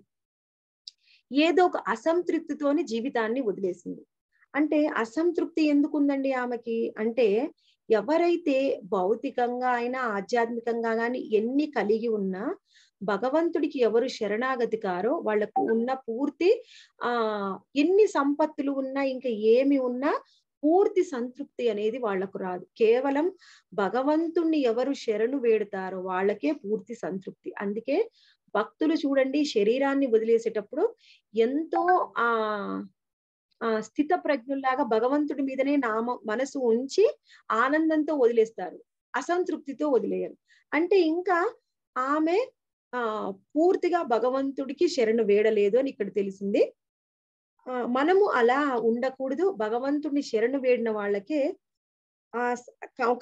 ఏదో ఒక అసంతృప్తితోని జీవితాన్ని వదిలేసింది అంటే అసంతృప్తి ఎందుకుందండి ఆమెకి అంటే ఎవరైతే భౌతికంగా అయినా ఆధ్యాత్మికంగా కానీ ఎన్ని కలిగి ఉన్నా భగవంతుడికి ఎవరు శరణాగతి కారో వాళ్ళకు ఉన్న పూర్తి ఆ ఎన్ని సంపత్తులు ఉన్నా ఇంకా ఏమి ఉన్నా పూర్తి సంతృప్తి అనేది వాళ్లకు రాదు కేవలం భగవంతుణ్ణి ఎవరు శరణు వేడుతారో వాళ్ళకే పూర్తి సంతృప్తి అందుకే భక్తులు చూడండి శరీరాన్ని వదిలేసేటప్పుడు ఎంతో ఆ ఆ స్థిత ప్రజ్ఞుల్లాగా భగవంతుడి మీదనే నామ మనసు ఉంచి ఆనందంతో వదిలేస్తారు అసంతృప్తితో వదిలేయరు అంటే ఇంకా ఆమె ఆ పూర్తిగా భగవంతుడికి శరణు వేడలేదు అని ఇక్కడ తెలిసింది ఆ మనము అలా ఉండకూడదు భగవంతుడిని శరణు వేడిన వాళ్ళకే ఆ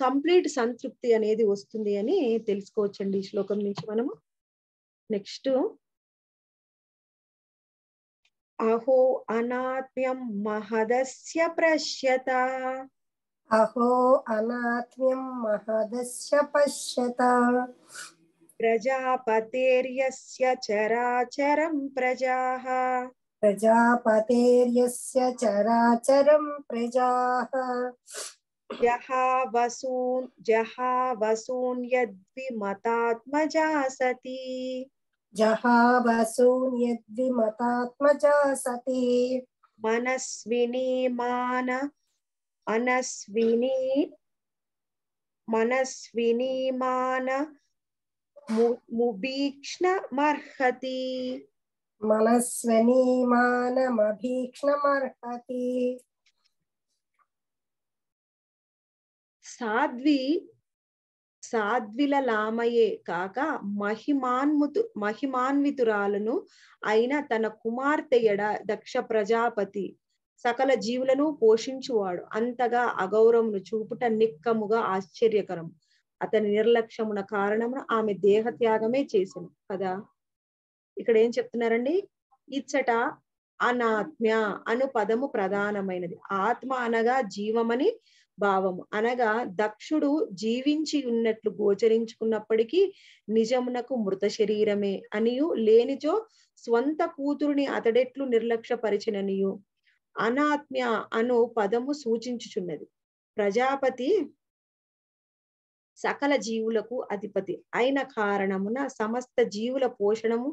కంప్లీట్ సంతృప్తి అనేది వస్తుంది అని తెలుసుకోవచ్చండి ఈ శ్లోకం నుంచి మనము నెక్స్ట్ अहो अनात्म्यं महदस्य पश्यत अहो अनात्म्यं महदस्य पश्यत प्रजापतेर्यस्य चराचरं प्रजाः प्रजापतेर्यस्य चराचरं प्रजाः जहा वसून जहा वसून यद्विमतात्मजा सती जहावसून् यद्विमतात्मजा सति मनस्विनी मान अनस्विनी मनस्विनी मान मुभीक्ष्णमर्हति मनस्वनीमानमभीक्ष्णमर्हति साध्वी సాధ్విల లామయే కాక మహిమాన్ముతు మహిమాన్వితురాలను అయిన తన కుమార్తె ఎడ దక్ష ప్రజాపతి సకల జీవులను పోషించువాడు అంతగా అగౌరవమును చూపుట నిక్కముగా ఆశ్చర్యకరం అతని నిర్లక్ష్యమున కారణమున ఆమె దేహ త్యాగమే చేసను కదా ఇక్కడ ఏం చెప్తున్నారండి ఇచ్చట అనాత్మ్య అను పదము ప్రధానమైనది ఆత్మ అనగా జీవమని భావము అనగా దక్షుడు జీవించి ఉన్నట్లు గోచరించుకున్నప్పటికీ నిజమునకు మృత శరీరమే అనియు లేనిచో స్వంత కూతురుని అతడెట్లు నిర్లక్ష్యపరిచిననియు అనాత్మ్య అను పదము సూచించుచున్నది ప్రజాపతి సకల జీవులకు అధిపతి అయిన కారణమున సమస్త జీవుల పోషణము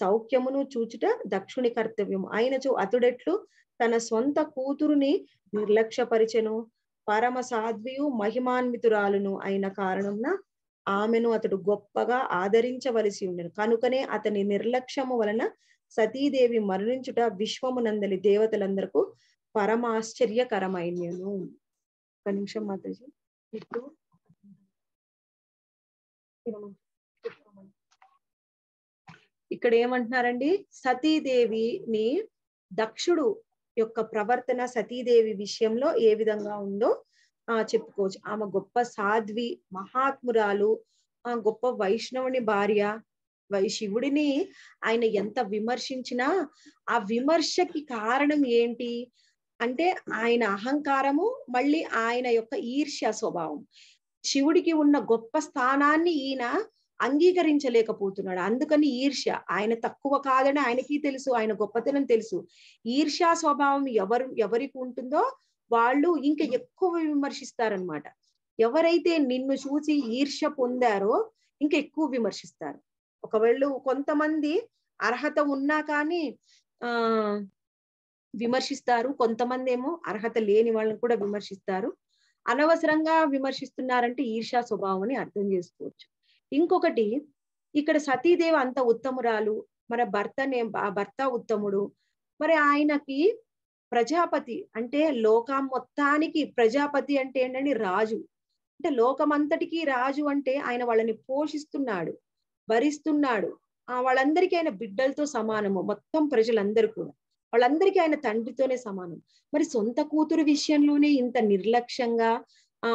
సౌఖ్యమును చూచుట దక్షుని కర్తవ్యము అయినచో అతుడెట్లు తన సొంత కూతురుని నిర్లక్ష్యపరిచెను పరమ సాధ్వియు మహిమాన్వితురాలును అయిన కారణంన ఆమెను అతడు గొప్పగా ఆదరించవలసి ఉండను కనుకనే అతని నిర్లక్ష్యము వలన సతీదేవి మరణించుట విశ్వమునందలి దేవతలందరకు పరమాశ్చర్యకరమైనను ఒక నిమిషం మాతాజీ ఇక్కడ ఏమంటున్నారండి సతీదేవిని దక్షుడు యొక్క ప్రవర్తన సతీదేవి విషయంలో ఏ విధంగా ఉందో ఆ చెప్పుకోవచ్చు ఆమె గొప్ప సాధ్వి మహాత్మురాలు ఆ గొప్ప వైష్ణవుని భార్య శివుడిని ఆయన ఎంత విమర్శించినా ఆ విమర్శకి కారణం ఏంటి అంటే ఆయన అహంకారము మళ్ళీ ఆయన యొక్క ఈర్ష్య స్వభావం శివుడికి ఉన్న గొప్ప స్థానాన్ని ఈయన అంగీకరించలేకపోతున్నాడు అందుకని ఈర్ష్య ఆయన తక్కువ కాదని ఆయనకి తెలుసు ఆయన గొప్పతనం తెలుసు ఈర్ష్యా స్వభావం ఎవరు ఎవరికి ఉంటుందో వాళ్ళు ఇంకా ఎక్కువ విమర్శిస్తారనమాట ఎవరైతే నిన్ను చూసి ఈర్ష్య పొందారో ఇంకా ఎక్కువ విమర్శిస్తారు ఒకవేళ కొంతమంది అర్హత ఉన్నా కానీ ఆ విమర్శిస్తారు కొంతమంది ఏమో అర్హత లేని వాళ్ళని కూడా విమర్శిస్తారు అనవసరంగా విమర్శిస్తున్నారంటే ఈర్షా స్వభావం అని అర్థం చేసుకోవచ్చు ఇంకొకటి ఇక్కడ సతీదేవి అంత ఉత్తమురాలు మన భర్తనే భర్త ఉత్తముడు మరి ఆయనకి ప్రజాపతి అంటే లోకం మొత్తానికి ప్రజాపతి అంటే ఏంటండి రాజు అంటే లోకమంతటికి రాజు అంటే ఆయన వాళ్ళని పోషిస్తున్నాడు భరిస్తున్నాడు ఆ వాళ్ళందరికీ ఆయన బిడ్డలతో సమానము మొత్తం ప్రజలందరూ కూడా వాళ్ళందరికీ ఆయన తండ్రితోనే సమానం మరి సొంత కూతురు విషయంలోనే ఇంత నిర్లక్ష్యంగా ఆ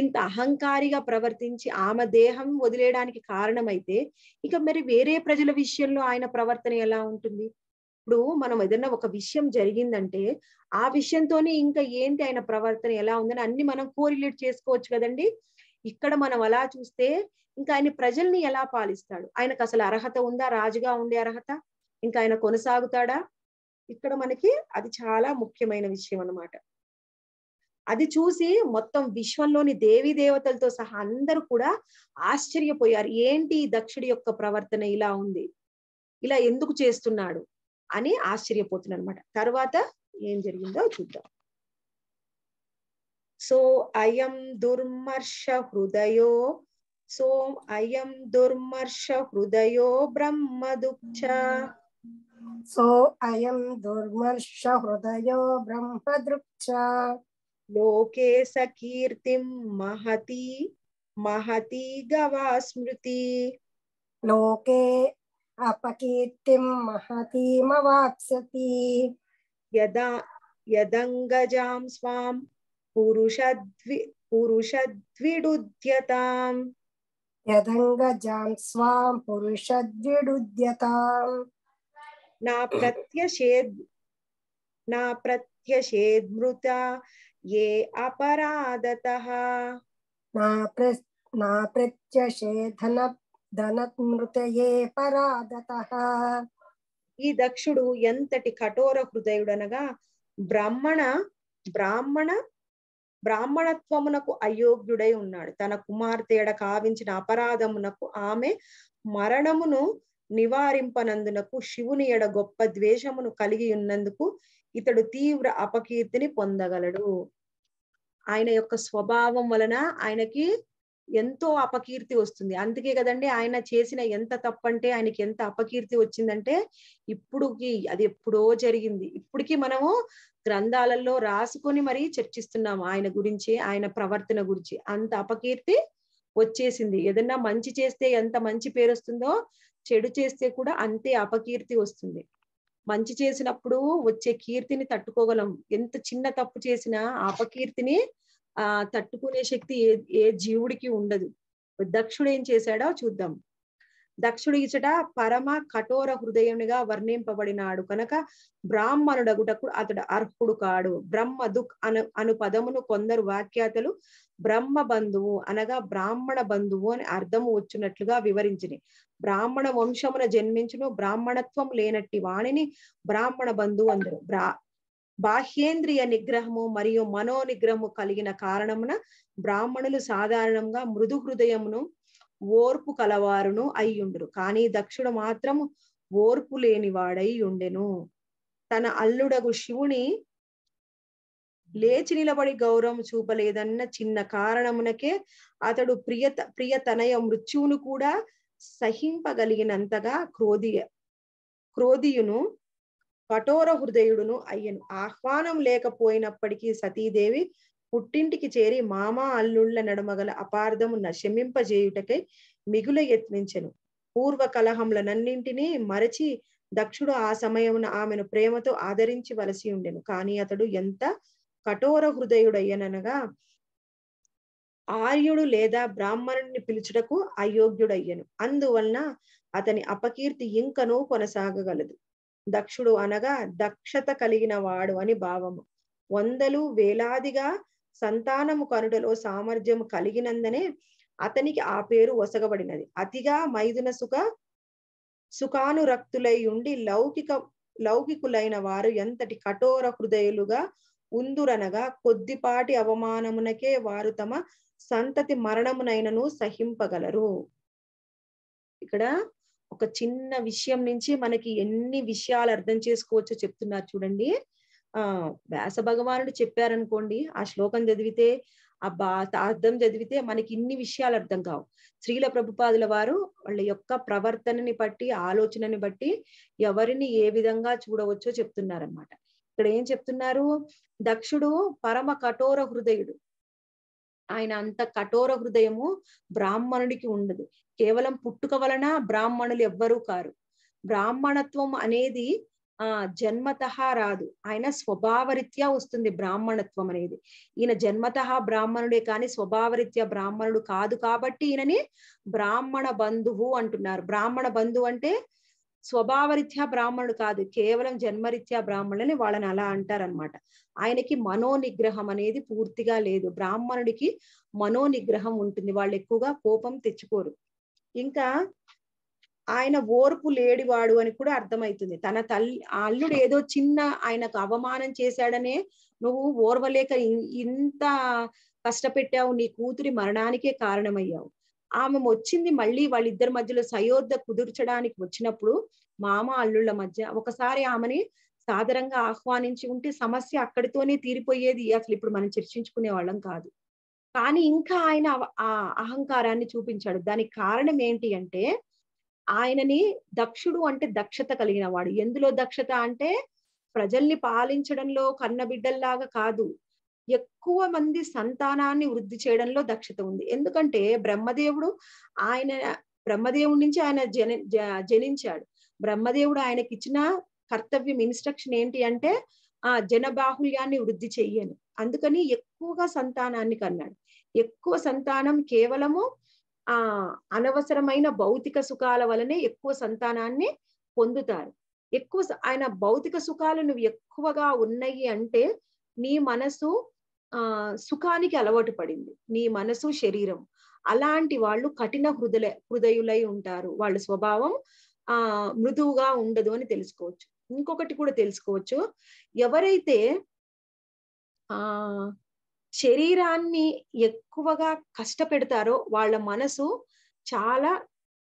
ఇంత అహంకారిగా ప్రవర్తించి ఆమె దేహం వదిలేయడానికి కారణమైతే ఇక మరి వేరే ప్రజల విషయంలో ఆయన ప్రవర్తన ఎలా ఉంటుంది ఇప్పుడు మనం ఏదైనా ఒక విషయం జరిగిందంటే ఆ విషయంతోనే ఇంకా ఏంటి ఆయన ప్రవర్తన ఎలా ఉందని అన్ని మనం కోరిలేట్ చేసుకోవచ్చు కదండి ఇక్కడ మనం అలా చూస్తే ఇంకా ఆయన ప్రజల్ని ఎలా పాలిస్తాడు ఆయనకు అసలు అర్హత ఉందా రాజుగా ఉండే అర్హత ఇంకా ఆయన కొనసాగుతాడా ఇక్కడ మనకి అది చాలా ముఖ్యమైన విషయం అనమాట అది చూసి మొత్తం విశ్వంలోని దేవీ దేవతలతో సహా అందరూ కూడా ఆశ్చర్యపోయారు ఏంటి దక్షుడి యొక్క ప్రవర్తన ఇలా ఉంది ఇలా ఎందుకు చేస్తున్నాడు అని ఆశ్చర్యపోతున్నారు అనమాట తర్వాత ఏం జరిగిందో చూద్దాం సో అయం దుర్మర్ష హృదయో సో అయం దుర్మర్ష హృదయో బ్రహ్మ దుఃఖ సో అయం దుర్మర్ష హృదయో దృక్ష लोके सकीर्ति महती महती गवा स्मृति लोके अपकीर्तिं महतीमवाप्स्यति यदा यदङ्गजां स्वां पुरुषद्वि पुरुषद्विडुद्यताम् ये अपराधतः न प्रत्यशे धन ధనమృతయే పరాధత ఈ దక్షుడు ఎంతటి కఠోర హృదయుడనగా బ్రాహ్మణ బ్రాహ్మణ బ్రాహ్మణత్వమునకు అయోగ్యుడై ఉన్నాడు తన కుమార్తెడ కావించిన అపరాధమునకు ఆమె మరణమును నివారింపనందునకు శివుని ఎడ గొప్ప ద్వేషమును కలిగి ఉన్నందుకు ఇతడు తీవ్ర అపకీర్తిని పొందగలడు ఆయన యొక్క స్వభావం వలన ఆయనకి ఎంతో అపకీర్తి వస్తుంది అందుకే కదండి ఆయన చేసిన ఎంత తప్పంటే ఆయనకి ఎంత అపకీర్తి వచ్చిందంటే ఇప్పుడుకి అది ఎప్పుడో జరిగింది ఇప్పటికి మనము గ్రంథాలలో రాసుకొని మరీ చర్చిస్తున్నాము ఆయన గురించి ఆయన ప్రవర్తన గురించి అంత అపకీర్తి వచ్చేసింది ఏదన్నా మంచి చేస్తే ఎంత మంచి పేరు వస్తుందో చెడు చేస్తే కూడా అంతే అపకీర్తి వస్తుంది మంచి చేసినప్పుడు వచ్చే కీర్తిని తట్టుకోగలం ఎంత చిన్న తప్పు చేసినా అపకీర్తిని ఆ తట్టుకునే శక్తి ఏ ఏ జీవుడికి ఉండదు దక్షుడు ఏం చేశాడో చూద్దాం దక్షుడు ఇచ్చట పరమ కఠోర హృదయునిగా వర్ణింపబడినాడు కనుక బ్రాహ్మణుడగుటకు అతడు అర్హుడు కాడు బ్రహ్మ దుక్ అను అను పదమును కొందరు వాక్యాతలు బ్రహ్మ బంధువు అనగా బ్రాహ్మణ బంధువు అని అర్థము వచ్చినట్లుగా వివరించిని బ్రాహ్మణ వంశమున జన్మించును బ్రాహ్మణత్వం లేనట్టి వాణిని బ్రాహ్మణ బంధువు అందరు బ్రా బాహ్యేంద్రియ నిగ్రహము మరియు మనో నిగ్రహము కలిగిన కారణమున బ్రాహ్మణులు సాధారణంగా మృదు హృదయమును ఓర్పు కలవారును అయ్యుండరు కానీ దక్షుడు మాత్రము ఓర్పు లేనివాడై ఉండెను తన అల్లుడగు శివుని లేచి నిలబడి గౌరవం చూపలేదన్న చిన్న కారణమునకే అతడు ప్రియత తనయ మృత్యువును కూడా సహింపగలిగినంతగా క్రోధి క్రోధియును కఠోర హృదయుడును అయ్యను ఆహ్వానం లేకపోయినప్పటికీ సతీదేవి పుట్టింటికి చేరి మామ అల్లుళ్ళ నడమగల అపార్థమున శమింపజేయుటకై మిగుల యత్నించెను పూర్వ కలహములనన్నింటినీ మరచి దక్షుడు ఆ సమయమున ఆమెను ప్రేమతో ఆదరించి వలసి ఉండెను కానీ అతడు ఎంత కఠోర హృదయుడయ్యనగా ఆర్యుడు లేదా బ్రాహ్మణుడిని పిలుచుటకు అయోగ్యుడయ్యను అందువలన అతని అపకీర్తి ఇంకనూ కొనసాగగలదు దక్షుడు అనగా దక్షత కలిగిన వాడు అని భావము వందలు వేలాదిగా సంతానము కనుటలో సామర్థ్యం కలిగినందనే అతనికి ఆ పేరు ఒసగబడినది అతిగా మైదున సుఖ సుఖానురక్తులై ఉండి లౌకిక లౌకికులైన వారు ఎంతటి కఠోర హృదయులుగా ఉందురనగా కొద్దిపాటి అవమానమునకే వారు తమ సంతతి మరణమునైనను సహింపగలరు ఇక్కడ ఒక చిన్న విషయం నుంచి మనకి ఎన్ని విషయాలు అర్థం చేసుకోవచ్చో చెప్తున్నారు చూడండి ఆ వ్యాస భగవానుడు చెప్పారనుకోండి ఆ శ్లోకం చదివితే ఆ బా అర్థం చదివితే మనకి ఇన్ని విషయాలు అర్థం కావు స్త్రీల ప్రభుపాదుల వారు వాళ్ళ యొక్క ప్రవర్తనని బట్టి ఆలోచనని బట్టి ఎవరిని ఏ విధంగా చూడవచ్చో చెప్తున్నారనమాట ఇక్కడ ఏం చెప్తున్నారు దక్షుడు పరమ కఠోర హృదయుడు ఆయన అంత కఠోర హృదయము బ్రాహ్మణుడికి ఉండదు కేవలం పుట్టుక వలన బ్రాహ్మణులు ఎవ్వరూ కారు బ్రాహ్మణత్వం అనేది ఆ జన్మత రాదు ఆయన స్వభావరీత్యా వస్తుంది బ్రాహ్మణత్వం అనేది ఈయన జన్మత బ్రాహ్మణుడే కానీ స్వభావరీత్యా బ్రాహ్మణుడు కాదు కాబట్టి ఈయనని బ్రాహ్మణ బంధువు అంటున్నారు బ్రాహ్మణ బంధువు అంటే స్వభావరీత్యా బ్రాహ్మణుడు కాదు కేవలం జన్మరీత్యా బ్రాహ్మణుని వాళ్ళని అలా అంటారనమాట ఆయనకి మనోనిగ్రహం అనేది పూర్తిగా లేదు బ్రాహ్మణుడికి మనోనిగ్రహం ఉంటుంది వాళ్ళు ఎక్కువగా కోపం తెచ్చుకోరు ఇంకా ఆయన ఓర్పు లేడివాడు అని కూడా అర్థమవుతుంది తన తల్లి అల్లుడు ఏదో చిన్న ఆయనకు అవమానం చేశాడనే నువ్వు ఓర్వలేక ఇంత కష్టపెట్టావు నీ కూతురి మరణానికే కారణమయ్యావు ఆమె వచ్చింది మళ్ళీ వాళ్ళిద్దరి మధ్యలో సయోధ కుదుర్చడానికి వచ్చినప్పుడు మామ అల్లుళ్ళ మధ్య ఒకసారి ఆమెని సాధారణంగా ఆహ్వానించి ఉంటే సమస్య అక్కడితోనే తీరిపోయేది అసలు ఇప్పుడు మనం చర్చించుకునే వాళ్ళం కాదు కానీ ఇంకా ఆయన ఆ అహంకారాన్ని చూపించాడు దానికి కారణం ఏంటి అంటే ఆయనని దక్షుడు అంటే దక్షత కలిగిన వాడు ఎందులో దక్షత అంటే ప్రజల్ని పాలించడంలో కన్నబిడ్డల్లాగా కాదు ఎక్కువ మంది సంతానాన్ని వృద్ధి చేయడంలో దక్షత ఉంది ఎందుకంటే బ్రహ్మదేవుడు ఆయన బ్రహ్మదేవుడి నుంచి ఆయన జని జనించాడు బ్రహ్మదేవుడు ఆయనకి ఇచ్చిన కర్తవ్యం ఇన్స్ట్రక్షన్ ఏంటి అంటే ఆ జనబాహుల్యాన్ని వృద్ధి చెయ్యను అందుకని ఎక్కువగా సంతానాన్ని కన్నాడు ఎక్కువ సంతానం కేవలము ఆ అనవసరమైన భౌతిక సుఖాల వలనే ఎక్కువ సంతానాన్ని పొందుతారు ఎక్కువ ఆయన భౌతిక సుఖాలు నువ్వు ఎక్కువగా ఉన్నాయి అంటే నీ మనసు ఆ సుఖానికి అలవాటు పడింది నీ మనసు శరీరం అలాంటి వాళ్ళు కఠిన హృదయ హృదయులై ఉంటారు వాళ్ళ స్వభావం ఆ మృదువుగా ఉండదు అని తెలుసుకోవచ్చు ఇంకొకటి కూడా తెలుసుకోవచ్చు ఎవరైతే ఆ శరీరాన్ని ఎక్కువగా కష్టపెడతారో వాళ్ళ మనసు చాలా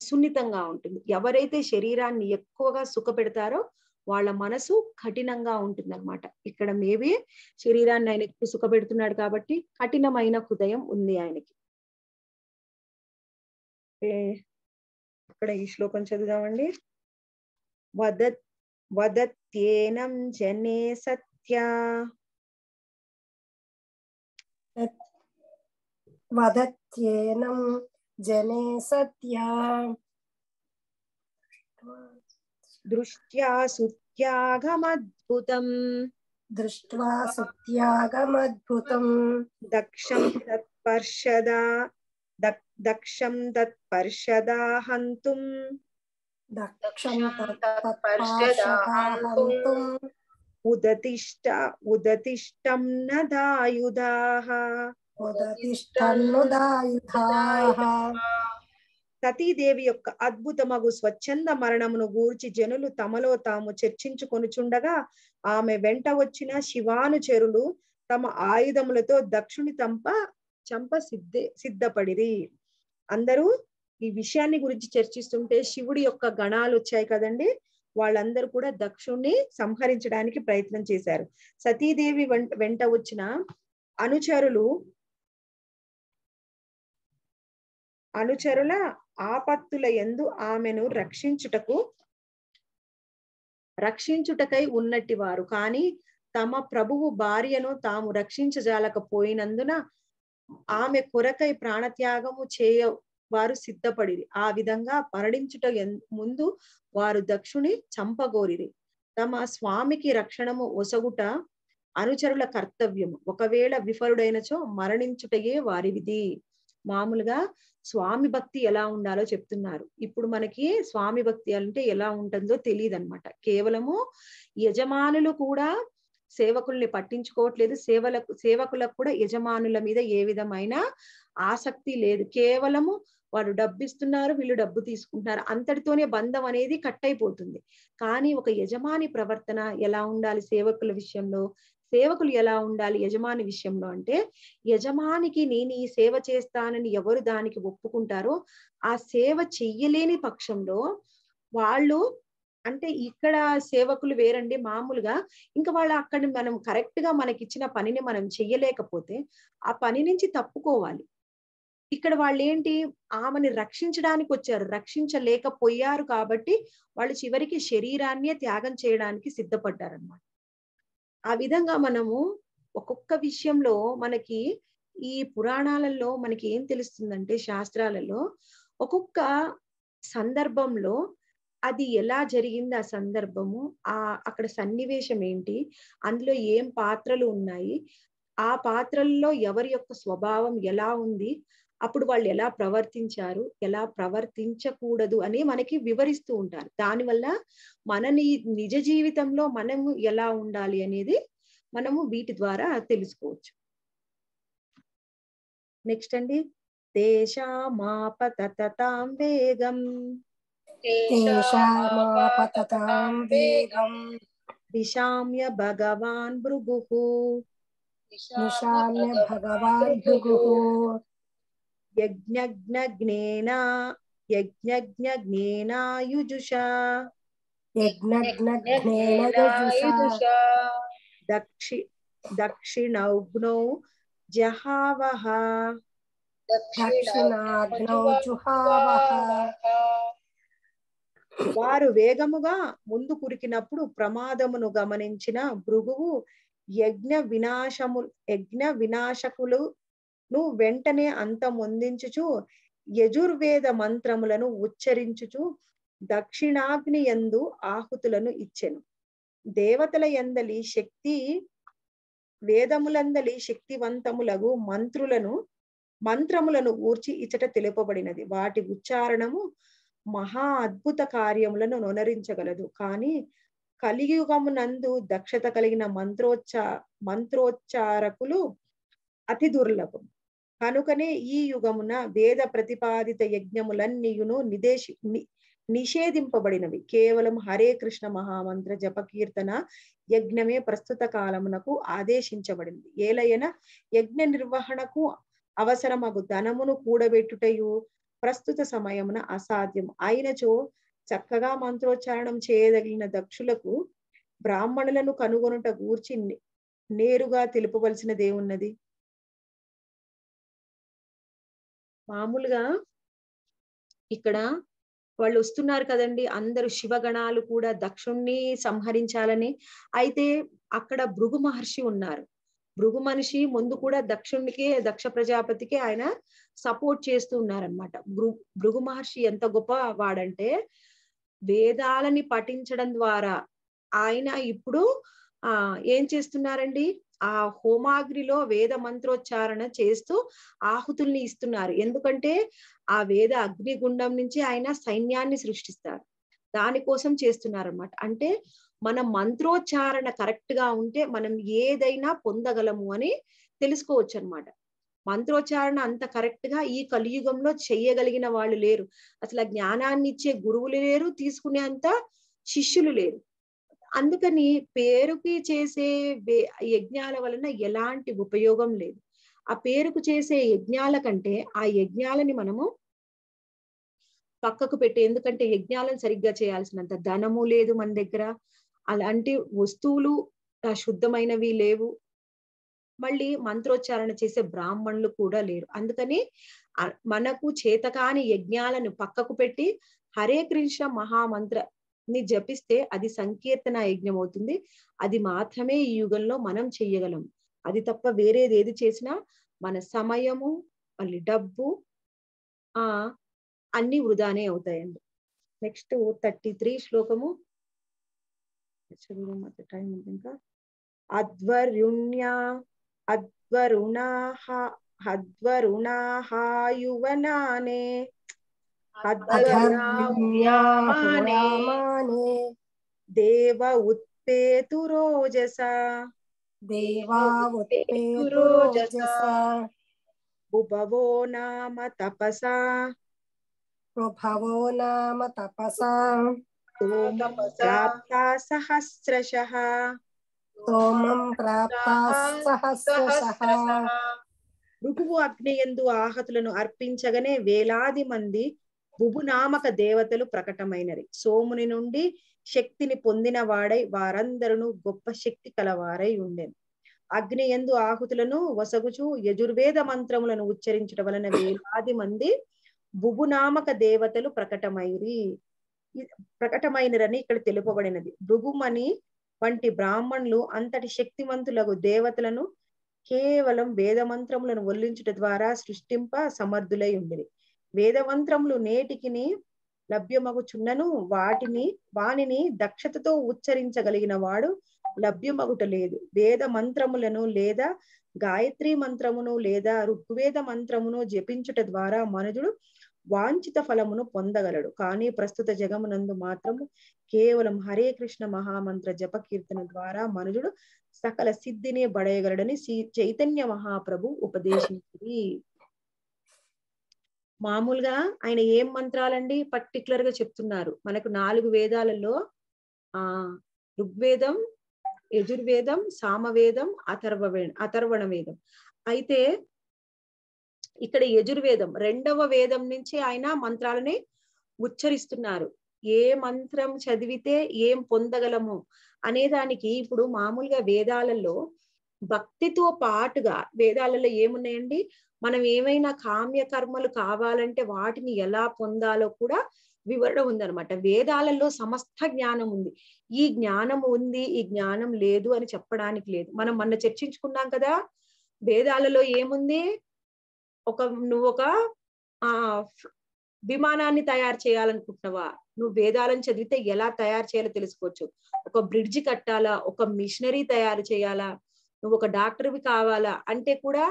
సున్నితంగా ఉంటుంది ఎవరైతే శరీరాన్ని ఎక్కువగా సుఖపెడతారో వాళ్ళ మనసు కఠినంగా ఉంటుంది అనమాట ఇక్కడ మేబీ శరీరాన్ని ఆయనకి సుఖపెడుతున్నాడు కాబట్టి కఠినమైన హృదయం ఉంది ఆయనకి ఇక్కడ ఈ శ్లోకం చదువుదామండి వదత్ వదత్యేనం జనే సత్య వదత్యేనం జనే సత్యా दृष्ट्या सुत्यागमद्भुतम् दृष्ट्वा सुत्यागमद्भुतम् दक्षं तत्पर्षदा दक्षं तत्पर्षदा हन्तुम् दक्षं तत्पर्षदा हन्तुम् उदतिष्ठ उदतिष्ठं न दायुधाः उदतिष्ठं न दायुधाः సతీదేవి యొక్క అద్భుతమగు స్వచ్ఛంద మరణమును గూర్చి జనులు తమలో తాము చర్చించుకొనుచుండగా ఆమె వెంట వచ్చిన శివానుచరులు తమ ఆయుధములతో దక్షుని తంప చంప సిద్ధే సిద్ధపడిరి అందరూ ఈ విషయాన్ని గురించి చర్చిస్తుంటే శివుడి యొక్క గణాలు వచ్చాయి కదండి వాళ్ళందరూ కూడా దక్షుణ్ణి సంహరించడానికి ప్రయత్నం చేశారు సతీదేవి వెంట వచ్చిన అనుచరులు అనుచరుల ఆపత్తుల ఎందు ఆమెను రక్షించుటకు రక్షించుటకై ఉన్నట్టి వారు కానీ తమ ప్రభువు భార్యను తాము రక్షించజాలకపోయినందున ఆమె కొరకై ప్రాణత్యాగము చేయ వారు సిద్ధపడి ఆ విధంగా పరడించుట ముందు వారు దక్షుని చంపగోరిరి తమ స్వామికి రక్షణము ఒసగుట అనుచరుల కర్తవ్యము ఒకవేళ విఫలుడైనచో మరణించుటయే వారి విధి మామూలుగా స్వామి భక్తి ఎలా ఉండాలో చెప్తున్నారు ఇప్పుడు మనకి స్వామి భక్తి అంటే ఎలా ఉంటుందో తెలియదు అనమాట కేవలము యజమానులు కూడా సేవకుల్ని పట్టించుకోవట్లేదు సేవలకు సేవకులకు కూడా యజమానుల మీద ఏ విధమైన ఆసక్తి లేదు కేవలము వాడు డబ్బు ఇస్తున్నారు వీళ్ళు డబ్బు తీసుకుంటున్నారు అంతటితోనే బంధం అనేది కట్ అయిపోతుంది కానీ ఒక యజమాని ప్రవర్తన ఎలా ఉండాలి సేవకుల విషయంలో సేవకులు ఎలా ఉండాలి యజమాని విషయంలో అంటే యజమానికి నేను ఈ సేవ చేస్తానని ఎవరు దానికి ఒప్పుకుంటారో ఆ సేవ చెయ్యలేని పక్షంలో వాళ్ళు అంటే ఇక్కడ సేవకులు వేరండి మామూలుగా ఇంకా వాళ్ళు అక్కడ మనం కరెక్ట్ గా మనకి ఇచ్చిన పనిని మనం చెయ్యలేకపోతే ఆ పని నుంచి తప్పుకోవాలి ఇక్కడ వాళ్ళు ఏంటి ఆమెని రక్షించడానికి వచ్చారు రక్షించలేకపోయారు కాబట్టి వాళ్ళు చివరికి శరీరాన్నే త్యాగం చేయడానికి సిద్ధపడ్డారనమాట ఆ విధంగా మనము ఒక్కొక్క విషయంలో మనకి ఈ పురాణాలలో మనకి ఏం తెలుస్తుందంటే శాస్త్రాలలో ఒక్కొక్క సందర్భంలో అది ఎలా జరిగింది ఆ సందర్భము ఆ అక్కడ సన్నివేశం ఏంటి అందులో ఏం పాత్రలు ఉన్నాయి ఆ పాత్రల్లో ఎవరి యొక్క స్వభావం ఎలా ఉంది అప్పుడు వాళ్ళు ఎలా ప్రవర్తించారు ఎలా ప్రవర్తించకూడదు అని మనకి వివరిస్తూ ఉంటారు దానివల్ల మన నిజ జీవితంలో మనము ఎలా ఉండాలి అనేది మనము వీటి ద్వారా తెలుసుకోవచ్చు నెక్స్ట్ అండి తేషామాపతతాం వేగం వేగం భగవాన్ భృగు భగవాన్ భృగు దక్షిణౌగ్నౌ జహావహ వారు వేగముగా ముందు కురికినప్పుడు ప్రమాదమును గమనించిన భృగువు యజ్ఞ వినాశము యజ్ఞ వినాశకులు నువ్వు వెంటనే ముందించుచు యజుర్వేద మంత్రములను ఉచ్చరించుచు దక్షిణాగ్ని ఎందు ఆహుతులను ఇచ్చెను దేవతల ఎందలి శక్తి వేదములందలి శక్తివంతములగు మంత్రులను మంత్రములను ఊర్చి ఇచ్చట తెలుపబడినది వాటి ఉచ్చారణము మహా అద్భుత కార్యములను నొనరించగలదు కానీ కలియుగమునందు దక్షత కలిగిన మంత్రోచ్చ మంత్రోచ్చారకులు అతి దుర్లభం కనుకనే ఈ యుగమున వేద ప్రతిపాదిత యజ్ఞములన్నీయును నిదేశి నిషేధింపబడినవి కేవలం హరే కృష్ణ మహామంత్ర జపకీర్తన యజ్ఞమే ప్రస్తుత కాలమునకు ఆదేశించబడింది ఏలయన యజ్ఞ నిర్వహణకు అవసరమగు ధనమును కూడబెట్టుటయు ప్రస్తుత సమయమున అసాధ్యం అయినచో చక్కగా మంత్రోచ్చారణం చేయదగిన దక్షులకు బ్రాహ్మణులను కనుగొనుట గూర్చి నేరుగా తెలుపవలసినదేమున్నది మామూలుగా ఇక్కడ వాళ్ళు వస్తున్నారు కదండి అందరు శివగణాలు కూడా దక్షుణ్ణి సంహరించాలని అయితే అక్కడ భృగు మహర్షి ఉన్నారు భృగు మనిషి ముందు కూడా దక్షుణ్ణికి దక్ష ప్రజాపతికి ఆయన సపోర్ట్ చేస్తూ ఉన్నారనమాట భృగు మహర్షి ఎంత గొప్ప వాడంటే వేదాలని పఠించడం ద్వారా ఆయన ఇప్పుడు ఆ ఏం చేస్తున్నారండి ఆ హోమాగ్నిలో వేద మంత్రోచ్చారణ చేస్తూ ఆహుతుల్ని ఇస్తున్నారు ఎందుకంటే ఆ వేద అగ్నిగుండం నుంచి ఆయన సైన్యాన్ని సృష్టిస్తారు దానికోసం చేస్తున్నారన్నమాట అంటే మన మంత్రోచ్చారణ కరెక్ట్ గా ఉంటే మనం ఏదైనా పొందగలము అని తెలుసుకోవచ్చు అనమాట మంత్రోచ్చారణ అంత కరెక్ట్ గా ఈ కలియుగంలో చేయగలిగిన వాళ్ళు లేరు అసలు జ్ఞానాన్ని ఇచ్చే గురువులు లేరు అంత శిష్యులు లేరు అందుకని పేరుకి చేసే యజ్ఞాల వలన ఎలాంటి ఉపయోగం లేదు ఆ పేరుకు చేసే యజ్ఞాల కంటే ఆ యజ్ఞాలని మనము పక్కకు పెట్టి ఎందుకంటే యజ్ఞాలను సరిగ్గా చేయాల్సినంత ధనము లేదు మన దగ్గర అలాంటి వస్తువులు శుద్ధమైనవి లేవు మళ్ళీ మంత్రోచ్చారణ చేసే బ్రాహ్మణులు కూడా లేరు అందుకని మనకు చేతకాని యజ్ఞాలను పక్కకు పెట్టి హరే కృష్ణ మహామంత్ర ని జపిస్తే అది సంకీర్తన యజ్ఞం అవుతుంది అది మాత్రమే ఈ యుగంలో మనం చెయ్యగలం అది తప్ప వేరేది ఏది చేసినా మన సమయము మళ్ళీ డబ్బు ఆ అన్ని వృధానే అవుతాయండి నెక్స్ట్ థర్టీ త్రీ శ్లోకము టైం ఉంది ఇంకా అధ్వర్యుణ్యా అధ్వరుణాహ అధ్వరుణాహాయువనానే దేవ ఉత్పేతు రోజస ఉభవో నామ తపస ఉభవో నామ తపస ప్రాప్త సహస్రశ సోమం ప్రాప్త సహస్రశ రుగువు అగ్నియందు ఆహతులను అర్పించగనే వేలాది మంది భుభునామక దేవతలు ప్రకటమైనవి సోముని నుండి శక్తిని పొందిన వాడై వారందరూ గొప్ప శక్తి కలవారై ఉండేది అగ్ని ఎందు ఆహుతులను వసగుచు యజుర్వేద మంత్రములను ఉచ్చరించడం వలన వేలాది మంది భుభునామక దేవతలు ప్రకటమైరి ప్రకటమైనరని ఇక్కడ తెలుపబడినది భృగుమని వంటి బ్రాహ్మణులు అంతటి శక్తివంతులకు దేవతలను కేవలం వేదమంత్రములను ఒల్లించుట ద్వారా సృష్టింప సమర్థులై ఉండేది వేదవంత్రములు నేటికిని లభ్యమగుచున్నను వాటిని వానిని దక్షతతో ఉచ్చరించగలిగిన వాడు లభ్యమగుట లేదు వేద మంత్రములను లేదా గాయత్రి మంత్రమును లేదా ఋగ్వేద మంత్రమును జపించుట ద్వారా మనుజుడు వాంఛిత ఫలమును పొందగలడు కానీ ప్రస్తుత జగమునందు మాత్రము కేవలం హరే కృష్ణ మహామంత్ర జప కీర్తన ద్వారా మనుజుడు సకల సిద్ధిని బడయగలడని చైతన్య మహాప్రభు ఉపదేశించింది మామూలుగా ఆయన ఏం మంత్రాలండి పర్టికులర్ గా చెప్తున్నారు మనకు నాలుగు వేదాలలో ఆ ఋగ్వేదం యజుర్వేదం సామవేదం అథర్వే అథర్వణ వేదం అయితే ఇక్కడ యజుర్వేదం రెండవ వేదం నుంచి ఆయన మంత్రాలని ఉచ్చరిస్తున్నారు ఏ మంత్రం చదివితే ఏం పొందగలము అనేదానికి ఇప్పుడు మామూలుగా వేదాలలో భక్తితో పాటుగా వేదాలలో ఏమున్నాయండి మనం ఏమైనా కామ్య కర్మలు కావాలంటే వాటిని ఎలా పొందాలో కూడా వివరణ ఉందనమాట వేదాలలో సమస్త జ్ఞానం ఉంది ఈ జ్ఞానం ఉంది ఈ జ్ఞానం లేదు అని చెప్పడానికి లేదు మనం మొన్న చర్చించుకున్నాం కదా వేదాలలో ఏముంది ఒక నువ్వు ఒక ఆ విమానాన్ని తయారు చేయాలనుకుంటున్నావా నువ్వు వేదాలను చదివితే ఎలా తయారు చేయాలో తెలుసుకోవచ్చు ఒక బ్రిడ్జి కట్టాలా ఒక మిషనరీ తయారు చేయాలా నువ్వు ఒక డాక్టర్వి కావాలా అంటే కూడా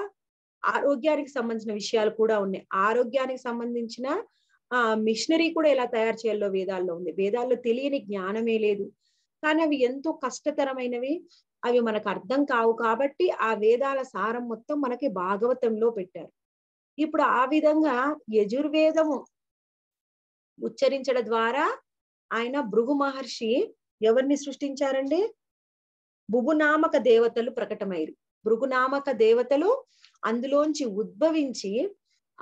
ఆరోగ్యానికి సంబంధించిన విషయాలు కూడా ఉన్నాయి ఆరోగ్యానికి సంబంధించిన ఆ మిషనరీ కూడా ఎలా తయారు చేయాలో వేదాల్లో ఉంది వేదాల్లో తెలియని జ్ఞానమే లేదు కానీ అవి ఎంతో కష్టతరమైనవి అవి మనకు అర్థం కావు కాబట్టి ఆ వేదాల సారం మొత్తం మనకి భాగవతంలో పెట్టారు ఇప్పుడు ఆ విధంగా యజుర్వేదము ఉచ్చరించడం ద్వారా ఆయన భృగు మహర్షి ఎవరిని సృష్టించారండి భుభునామక దేవతలు ప్రకటమయ్యారు భృగునామక దేవతలు అందులోంచి ఉద్భవించి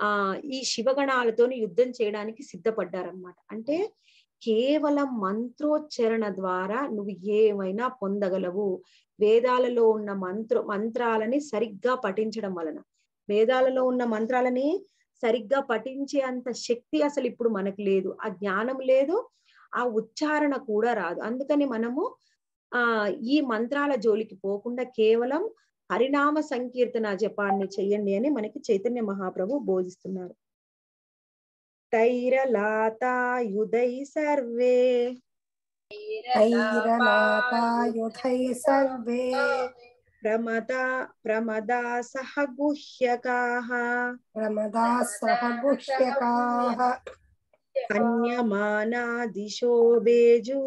ఆ ఈ శివగణాలతోని యుద్ధం చేయడానికి సిద్ధపడ్డారనమాట అంటే కేవలం మంత్రోచ్చరణ ద్వారా నువ్వు ఏమైనా పొందగలవు వేదాలలో ఉన్న మంత్ర మంత్రాలని సరిగ్గా పఠించడం వలన వేదాలలో ఉన్న మంత్రాలని సరిగ్గా పఠించే అంత శక్తి అసలు ఇప్పుడు మనకు లేదు ఆ జ్ఞానం లేదు ఆ ఉచ్చారణ కూడా రాదు అందుకని మనము ఆ ఈ మంత్రాల జోలికి పోకుండా కేవలం హరినామ సంకీర్తన జపాన్ని చెయ్యండి అని మనకి చైతన్య మహాప్రభు బోధిస్తున్నారు తైరలాతాయుధై సర్వే తైరలాతాయుధై సర్వే ప్రమదా ప్రమదా సహ గుహ్యకాః ప్రమదా సహ గుహ్యకాః హన్యమానా దిశోభేజు బేజు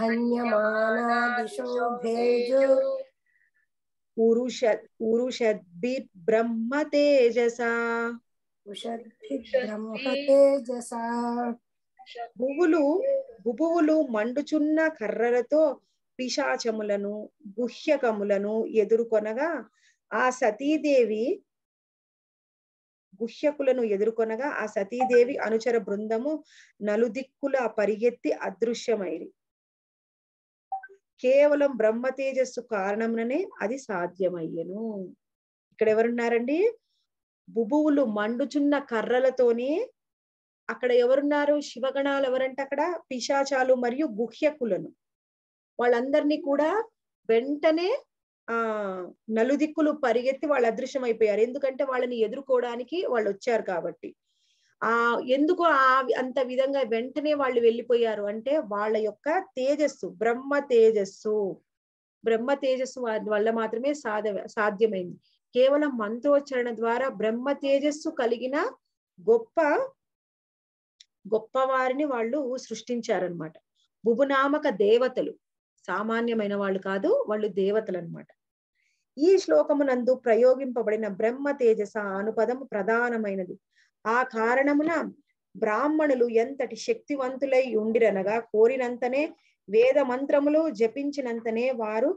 హన్యమానా దిశో ఉరుష బ్రహ్మ తేజసా భువులు భుభువులు మండుచున్న కర్రలతో పిశాచములను గుహ్యకములను ఎదుర్కొనగా ఆ సతీదేవి గుహ్యకులను ఎదుర్కొనగా ఆ సతీదేవి అనుచర బృందము నలుదిక్కుల పరిగెత్తి అదృశ్యమైంది కేవలం బ్రహ్మ తేజస్సు కారణముననే అది సాధ్యమయ్యను ఇక్కడ ఎవరున్నారండి బుబువులు మండుచున్న కర్రలతోనే అక్కడ ఎవరున్నారు శివగణాలు ఎవరంటే అక్కడ పిశాచాలు మరియు గుహ్యకులను వాళ్ళందరినీ కూడా వెంటనే ఆ నలుదిక్కులు పరిగెత్తి వాళ్ళు అదృశ్యం అయిపోయారు ఎందుకంటే వాళ్ళని ఎదుర్కోవడానికి వాళ్ళు వచ్చారు కాబట్టి ఆ ఎందుకు ఆ అంత విధంగా వెంటనే వాళ్ళు వెళ్ళిపోయారు అంటే వాళ్ళ యొక్క తేజస్సు బ్రహ్మ తేజస్సు బ్రహ్మ తేజస్సు వల్ల మాత్రమే సాధ సాధ్యమైంది కేవలం మంత్రోచ్చరణ ద్వారా బ్రహ్మ తేజస్సు కలిగిన గొప్ప గొప్ప వారిని వాళ్ళు సృష్టించారనమాట భుభునామక దేవతలు సామాన్యమైన వాళ్ళు కాదు వాళ్ళు దేవతలు అనమాట ఈ శ్లోకమునందు ప్రయోగింపబడిన బ్రహ్మ తేజస అనుపదం ప్రధానమైనది ఆ కారణమున బ్రాహ్మణులు ఎంతటి శక్తివంతులై ఉండిరనగా కోరినంతనే వేద మంత్రములు జపించినంతనే వారు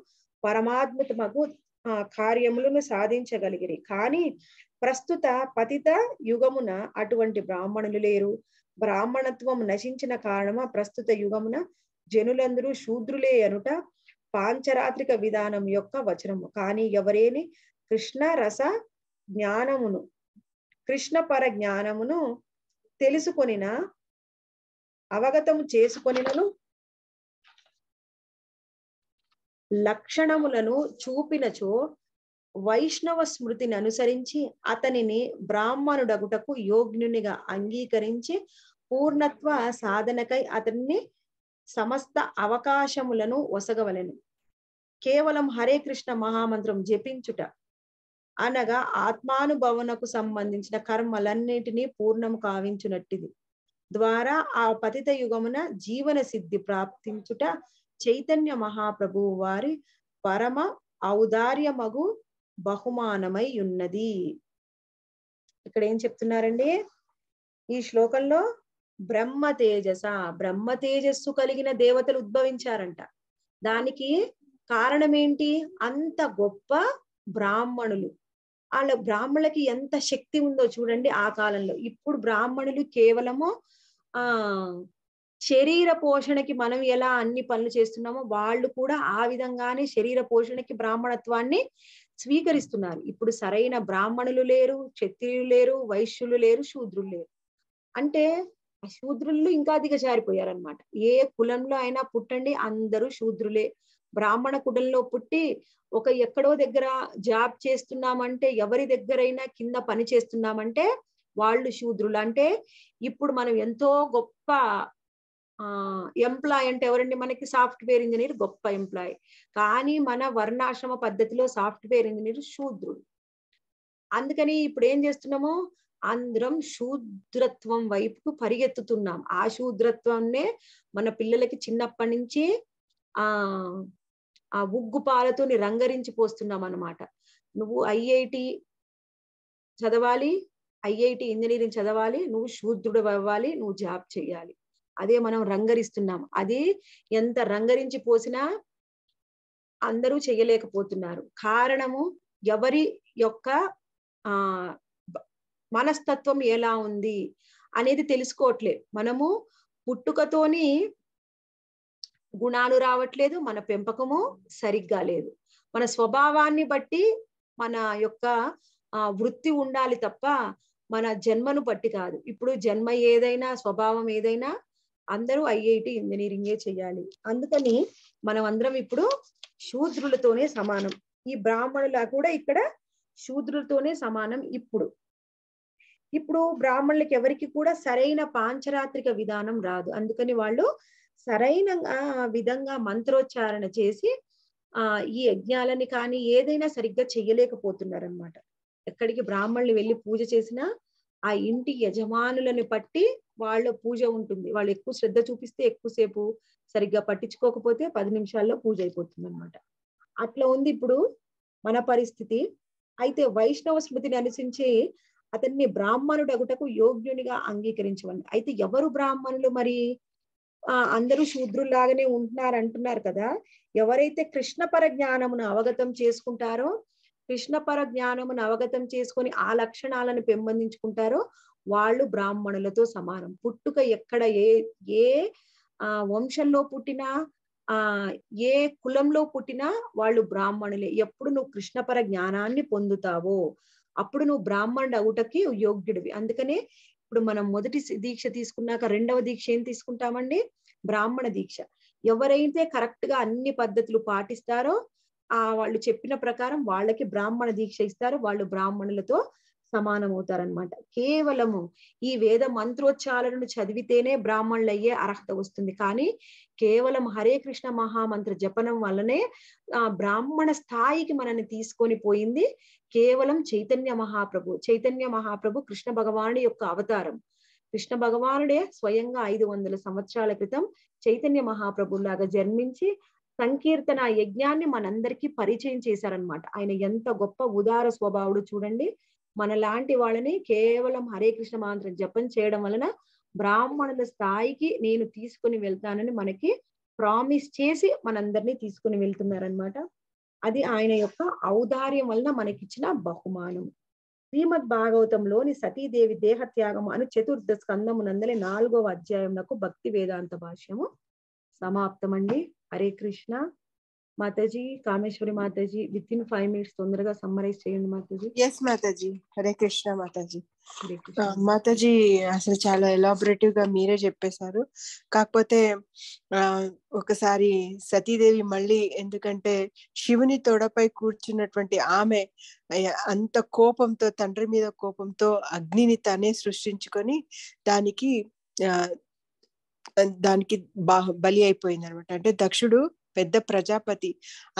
పరమాత్మతమకు ఆ కార్యములను సాధించగలిగిరి కానీ ప్రస్తుత పతిత యుగమున అటువంటి బ్రాహ్మణులు లేరు బ్రాహ్మణత్వం నశించిన కారణమా ప్రస్తుత యుగమున జనులందరూ శూద్రులే అనుట పాంచరాత్రిక విధానం యొక్క వచనము కానీ ఎవరేని కృష్ణ రస జ్ఞానమును కృష్ణ పర జ్ఞానమును తెలుసుకొనిన అవగతము చేసుకొనినను లక్షణములను చూపినచో వైష్ణవ స్మృతిని అనుసరించి అతనిని బ్రాహ్మణుడగుటకు యోగ్యునిగా అంగీకరించి పూర్ణత్వ సాధనకై అతన్ని సమస్త అవకాశములను వసగవలను కేవలం హరే కృష్ణ మహామంత్రం జపించుట అనగా ఆత్మానుభవనకు సంబంధించిన కర్మలన్నిటినీ పూర్ణము కావించునట్టిది ద్వారా ఆ పతిత యుగమున జీవన సిద్ధి ప్రాప్తించుట చైతన్య మహాప్రభువు వారి పరమ ఔదార్యమగు బహుమానమై ఉన్నది ఇక్కడ ఏం చెప్తున్నారండి ఈ శ్లోకంలో బ్రహ్మ తేజస బ్రహ్మ తేజస్సు కలిగిన దేవతలు ఉద్భవించారంట దానికి కారణం ఏంటి అంత గొప్ప బ్రాహ్మణులు వాళ్ళ బ్రాహ్మణులకి ఎంత శక్తి ఉందో చూడండి ఆ కాలంలో ఇప్పుడు బ్రాహ్మణులు కేవలము ఆ శరీర పోషణకి మనం ఎలా అన్ని పనులు చేస్తున్నామో వాళ్ళు కూడా ఆ విధంగానే శరీర పోషణకి బ్రాహ్మణత్వాన్ని స్వీకరిస్తున్నారు ఇప్పుడు సరైన బ్రాహ్మణులు లేరు క్షత్రియులు లేరు వైశ్యులు లేరు శూద్రులు లేరు అంటే శూద్రులు ఇంకా దిగజారిపోయారు అనమాట ఏ కులంలో అయినా పుట్టండి అందరూ శూద్రులే బ్రాహ్మణ కుటుంబంలో పుట్టి ఒక ఎక్కడో దగ్గర జాబ్ చేస్తున్నామంటే ఎవరి దగ్గరైనా కింద పని చేస్తున్నామంటే వాళ్ళు శూద్రులు అంటే ఇప్పుడు మనం ఎంతో గొప్ప ఎంప్లాయ్ అంటే ఎవరండి మనకి సాఫ్ట్వేర్ ఇంజనీర్ గొప్ప ఎంప్లాయ్ కానీ మన వర్ణాశ్రమ పద్ధతిలో సాఫ్ట్వేర్ ఇంజనీర్ శూద్రుడు అందుకని ఇప్పుడు ఏం చేస్తున్నాము అందరం శూద్రత్వం వైపుకు పరిగెత్తుతున్నాం ఆ శూద్రత్వాన్నే మన పిల్లలకి చిన్నప్పటి నుంచి ఆ ఆ ఉగ్గు పాలతోని రంగరించి పోస్తున్నాం అనమాట నువ్వు ఐఐటి చదవాలి ఐఐటి ఇంజనీరింగ్ చదవాలి నువ్వు శూద్రుడు అవ్వాలి నువ్వు జాబ్ చేయాలి అదే మనం రంగరిస్తున్నాం అది ఎంత రంగరించి పోసినా అందరూ చేయలేకపోతున్నారు కారణము ఎవరి యొక్క ఆ మనస్తత్వం ఎలా ఉంది అనేది తెలుసుకోవట్లే మనము పుట్టుకతోని గుణాలు రావట్లేదు మన పెంపకము సరిగ్గా లేదు మన స్వభావాన్ని బట్టి మన యొక్క వృత్తి ఉండాలి తప్ప మన జన్మను బట్టి కాదు ఇప్పుడు జన్మ ఏదైనా స్వభావం ఏదైనా అందరూ ఐఐటి ఇంజనీరింగే చేయాలి అందుకని మనం అందరం ఇప్పుడు శూద్రులతోనే సమానం ఈ బ్రాహ్మణుల కూడా ఇక్కడ శూద్రులతోనే సమానం ఇప్పుడు ఇప్పుడు బ్రాహ్మణులకి ఎవరికి కూడా సరైన పాంచరాత్రిక విధానం రాదు అందుకని వాళ్ళు సరైన విధంగా మంత్రోచ్చారణ చేసి ఆ ఈ యజ్ఞాలని కానీ ఏదైనా సరిగ్గా చెయ్యలేకపోతున్నారనమాట ఎక్కడికి బ్రాహ్మణులు వెళ్ళి పూజ చేసినా ఆ ఇంటి యజమానులను పట్టి వాళ్ళ పూజ ఉంటుంది వాళ్ళు ఎక్కువ శ్రద్ధ చూపిస్తే ఎక్కువసేపు సరిగ్గా పట్టించుకోకపోతే పది నిమిషాల్లో పూజ అయిపోతుంది అనమాట అట్లా ఉంది ఇప్పుడు మన పరిస్థితి అయితే వైష్ణవ స్మృతిని అనుసరించి అతన్ని బ్రాహ్మణుడగుటకు యోగ్యునిగా అంగీకరించవండి అయితే ఎవరు బ్రాహ్మణులు మరి అందరూ శూద్రుల్లాగానే ఉంటున్నారు అంటున్నారు కదా ఎవరైతే కృష్ణ జ్ఞానమును అవగతం చేసుకుంటారో కృష్ణపర జ్ఞానమును అవగతం చేసుకొని ఆ లక్షణాలను పెంపొందించుకుంటారో వాళ్ళు బ్రాహ్మణులతో సమానం పుట్టుక ఎక్కడ ఏ ఏ ఆ వంశంలో పుట్టినా ఆ ఏ కులంలో పుట్టినా వాళ్ళు బ్రాహ్మణులే ఎప్పుడు నువ్వు కృష్ణపర జ్ఞానాన్ని పొందుతావో అప్పుడు నువ్వు బ్రాహ్మణుడు అవుటకి యోగ్యుడివి అందుకనే ఇప్పుడు మనం మొదటి దీక్ష తీసుకున్నాక రెండవ దీక్ష ఏం తీసుకుంటామండి బ్రాహ్మణ దీక్ష ఎవరైతే కరెక్ట్ గా అన్ని పద్ధతులు పాటిస్తారో ఆ వాళ్ళు చెప్పిన ప్రకారం వాళ్ళకి బ్రాహ్మణ దీక్ష ఇస్తారు వాళ్ళు బ్రాహ్మణులతో సమానమవుతారనమాట కేవలము ఈ వేద మంత్రోచ్చారణను చదివితేనే బ్రాహ్మణులయ్యే అర్హత వస్తుంది కానీ కేవలం హరే కృష్ణ మహామంత్ర జపనం వల్లనే ఆ బ్రాహ్మణ స్థాయికి మనల్ని తీసుకొని పోయింది కేవలం చైతన్య మహాప్రభు చైతన్య మహాప్రభు కృష్ణ భగవానుడి యొక్క అవతారం కృష్ణ భగవానుడే స్వయంగా ఐదు వందల సంవత్సరాల క్రితం చైతన్య మహాప్రభులాగా జన్మించి సంకీర్తన యజ్ఞాన్ని మనందరికీ పరిచయం చేశారనమాట ఆయన ఎంత గొప్ప ఉదార స్వభావుడు చూడండి మనలాంటి వాళ్ళని కేవలం హరే కృష్ణ మాంత్రం జపం చేయడం వలన బ్రాహ్మణుల స్థాయికి నేను తీసుకుని వెళ్తానని మనకి ప్రామిస్ చేసి మనందరినీ తీసుకుని వెళ్తున్నారనమాట అది ఆయన యొక్క ఔదార్యం వలన మనకిచ్చిన బహుమానం శ్రీమద్ భాగవతంలోని సతీదేవి దేహత్యాగం అను చతుర్థ స్కందమునందలి నాలుగవ నాకు భక్తి వేదాంత భాష్యము సమాప్తమండి హరే కృష్ణ మాతాజీ కామేశ్వరి మాతాజీ విత్ ఇన్ ఫైవ్ మినిట్స్ తొందరగా సమ్మరైజ్ చేయండి మాతాజీ ఎస్ మాతాజీ హరే కృష్ణ మాతాజీ మాతాజీ అసలు చాలా ఎలాబరేటివ్ గా మీరే చెప్పేశారు కాకపోతే ఒకసారి సతీదేవి మళ్ళీ ఎందుకంటే శివుని తొడపై కూర్చున్నటువంటి ఆమె అంత కోపంతో తండ్రి మీద కోపంతో అగ్నిని తనే సృష్టించుకొని దానికి దానికి బలి అయిపోయింది అనమాట అంటే దక్షుడు పెద్ద ప్రజాపతి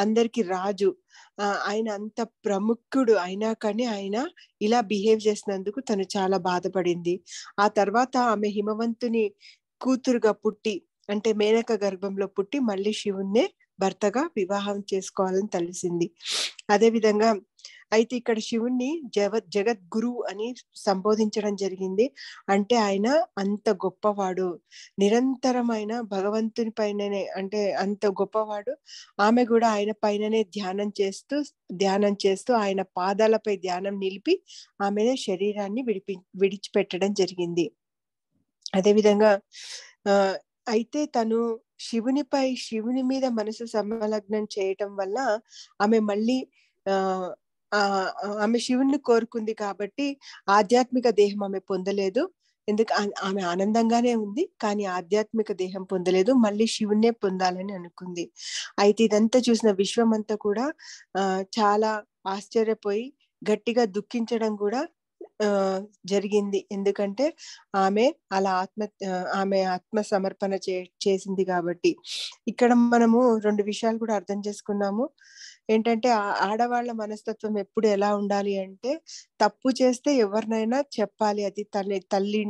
అందరికి రాజు ఆయన అంత ప్రముఖుడు అయినా కానీ ఆయన ఇలా బిహేవ్ చేసినందుకు తను చాలా బాధపడింది ఆ తర్వాత ఆమె హిమవంతుని కూతురుగా పుట్టి అంటే మేనక గర్భంలో పుట్టి మళ్ళీ శివుణ్ణే భర్తగా వివాహం చేసుకోవాలని తెలిసింది అదేవిధంగా అయితే ఇక్కడ శివుణ్ణి జగత్ జగద్గురు అని సంబోధించడం జరిగింది అంటే ఆయన అంత గొప్పవాడు నిరంతరమైన భగవంతుని పైననే అంటే అంత గొప్పవాడు ఆమె కూడా ఆయన పైననే ధ్యానం చేస్తూ ధ్యానం చేస్తూ ఆయన పాదాలపై ధ్యానం నిలిపి ఆమె శరీరాన్ని విడిపి విడిచిపెట్టడం జరిగింది అదేవిధంగా అయితే తను శివునిపై శివుని మీద మనసు సమలగ్నం చేయటం వల్ల ఆమె మళ్ళీ ఆ ఆమె శివుణ్ణి కోరుకుంది కాబట్టి ఆధ్యాత్మిక దేహం ఆమె పొందలేదు ఎందుకు ఆమె ఆనందంగానే ఉంది కానీ ఆధ్యాత్మిక దేహం పొందలేదు మళ్ళీ శివుణ్ణే పొందాలని అనుకుంది అయితే ఇదంతా చూసిన విశ్వమంతా కూడా ఆ చాలా ఆశ్చర్యపోయి గట్టిగా దుఃఖించడం కూడా జరిగింది ఎందుకంటే ఆమె అలా ఆత్మ ఆమె ఆత్మ సమర్పణ చే చేసింది కాబట్టి ఇక్కడ మనము రెండు విషయాలు కూడా అర్థం చేసుకున్నాము ఏంటంటే ఆడవాళ్ళ మనస్తత్వం ఎప్పుడు ఎలా ఉండాలి అంటే తప్పు చేస్తే ఎవరినైనా చెప్పాలి అది తల్లి తల్లి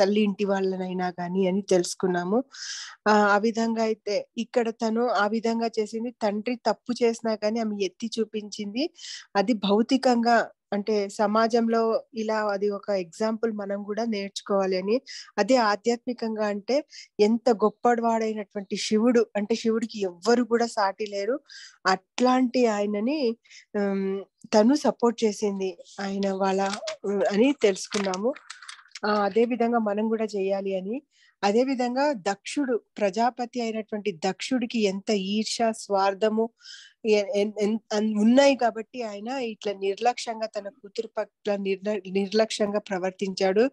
తల్లి ఇంటి వాళ్ళనైనా కానీ అని తెలుసుకున్నాము ఆ విధంగా అయితే ఇక్కడ తను ఆ విధంగా చేసింది తండ్రి తప్పు చేసినా కానీ ఆమె ఎత్తి చూపించింది అది భౌతికంగా అంటే సమాజంలో ఇలా అది ఒక ఎగ్జాంపుల్ మనం కూడా నేర్చుకోవాలి అని అదే ఆధ్యాత్మికంగా అంటే ఎంత గొప్పవాడైనటువంటి శివుడు అంటే శివుడికి ఎవ్వరు కూడా సాటి లేరు అట్లాంటి ఆయనని తను సపోర్ట్ చేసింది ఆయన వాళ్ళ అని తెలుసుకున్నాము అదే విధంగా మనం కూడా చేయాలి అని అదే విధంగా దక్షుడు ప్రజాపతి అయినటువంటి దక్షుడికి ఎంత ఈర్ష స్వార్థము ఉన్నాయి కాబట్టి ఆయన ఇట్లా నిర్లక్ష్యంగా తన కూతురు పట్ల నిర్లక్ష్యంగా ప్రవర్తించాడు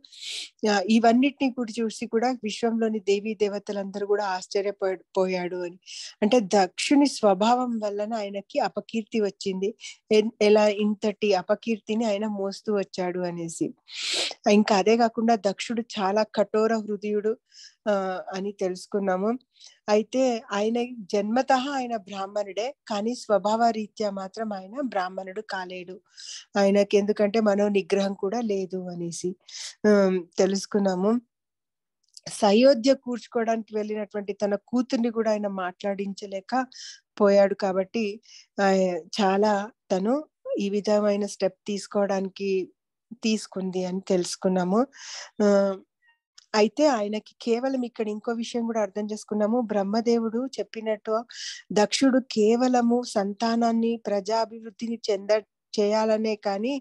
ఇవన్నిటిని కూడా చూసి కూడా విశ్వంలోని దేవీ దేవతలందరూ కూడా ఆశ్చర్యపోయాడు అని అంటే దక్షుని స్వభావం వలన ఆయనకి అపకీర్తి వచ్చింది ఎలా ఇంతటి అపకీర్తిని ఆయన మోస్తూ వచ్చాడు అనేసి ఇంకా అదే కాకుండా దక్షుడు చాలా కఠోర హృదయుడు అని తెలుసుకున్నాము అయితే ఆయన జన్మత ఆయన బ్రాహ్మణుడే కానీ స్వభావ రీత్యా మాత్రం ఆయన బ్రాహ్మణుడు కాలేడు ఆయనకి ఎందుకంటే మనో నిగ్రహం కూడా లేదు అనేసి తెలుసుకున్నాము సయోధ్య కూర్చుకోవడానికి వెళ్ళినటువంటి తన కూతుర్ని కూడా ఆయన మాట్లాడించలేక పోయాడు కాబట్టి చాలా తను ఈ విధమైన స్టెప్ తీసుకోవడానికి తీసుకుంది అని తెలుసుకున్నాము అయితే ఆయనకి కేవలం ఇక్కడ ఇంకో విషయం కూడా అర్థం చేసుకున్నాము బ్రహ్మదేవుడు చెప్పినట్టు దక్షుడు కేవలము సంతానాన్ని ప్రజాభివృద్ధిని చెంద చేయాలనే కానీ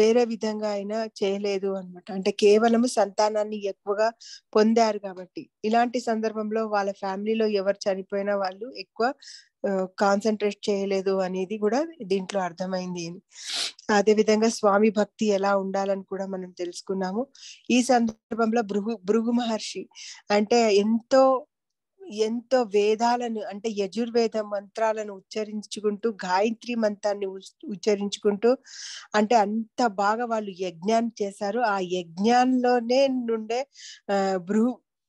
వేరే విధంగా అయినా చేయలేదు అనమాట అంటే కేవలం సంతానాన్ని ఎక్కువగా పొందారు కాబట్టి ఇలాంటి సందర్భంలో వాళ్ళ ఫ్యామిలీలో ఎవరు చనిపోయినా వాళ్ళు ఎక్కువ కాన్సన్ట్రేట్ చేయలేదు అనేది కూడా దీంట్లో అర్థమైంది అదే విధంగా స్వామి భక్తి ఎలా ఉండాలని కూడా మనం తెలుసుకున్నాము ఈ సందర్భంలో భృగు భృగు మహర్షి అంటే ఎంతో ఎంతో వేదాలను అంటే యజుర్వేద మంత్రాలను ఉచ్చరించుకుంటూ గాయత్రి మంత్రాన్ని ఉచ్చరించుకుంటూ అంటే అంత బాగా వాళ్ళు యజ్ఞాన్ని చేశారు ఆ యజ్ఞాల్లోనే నుండే భృ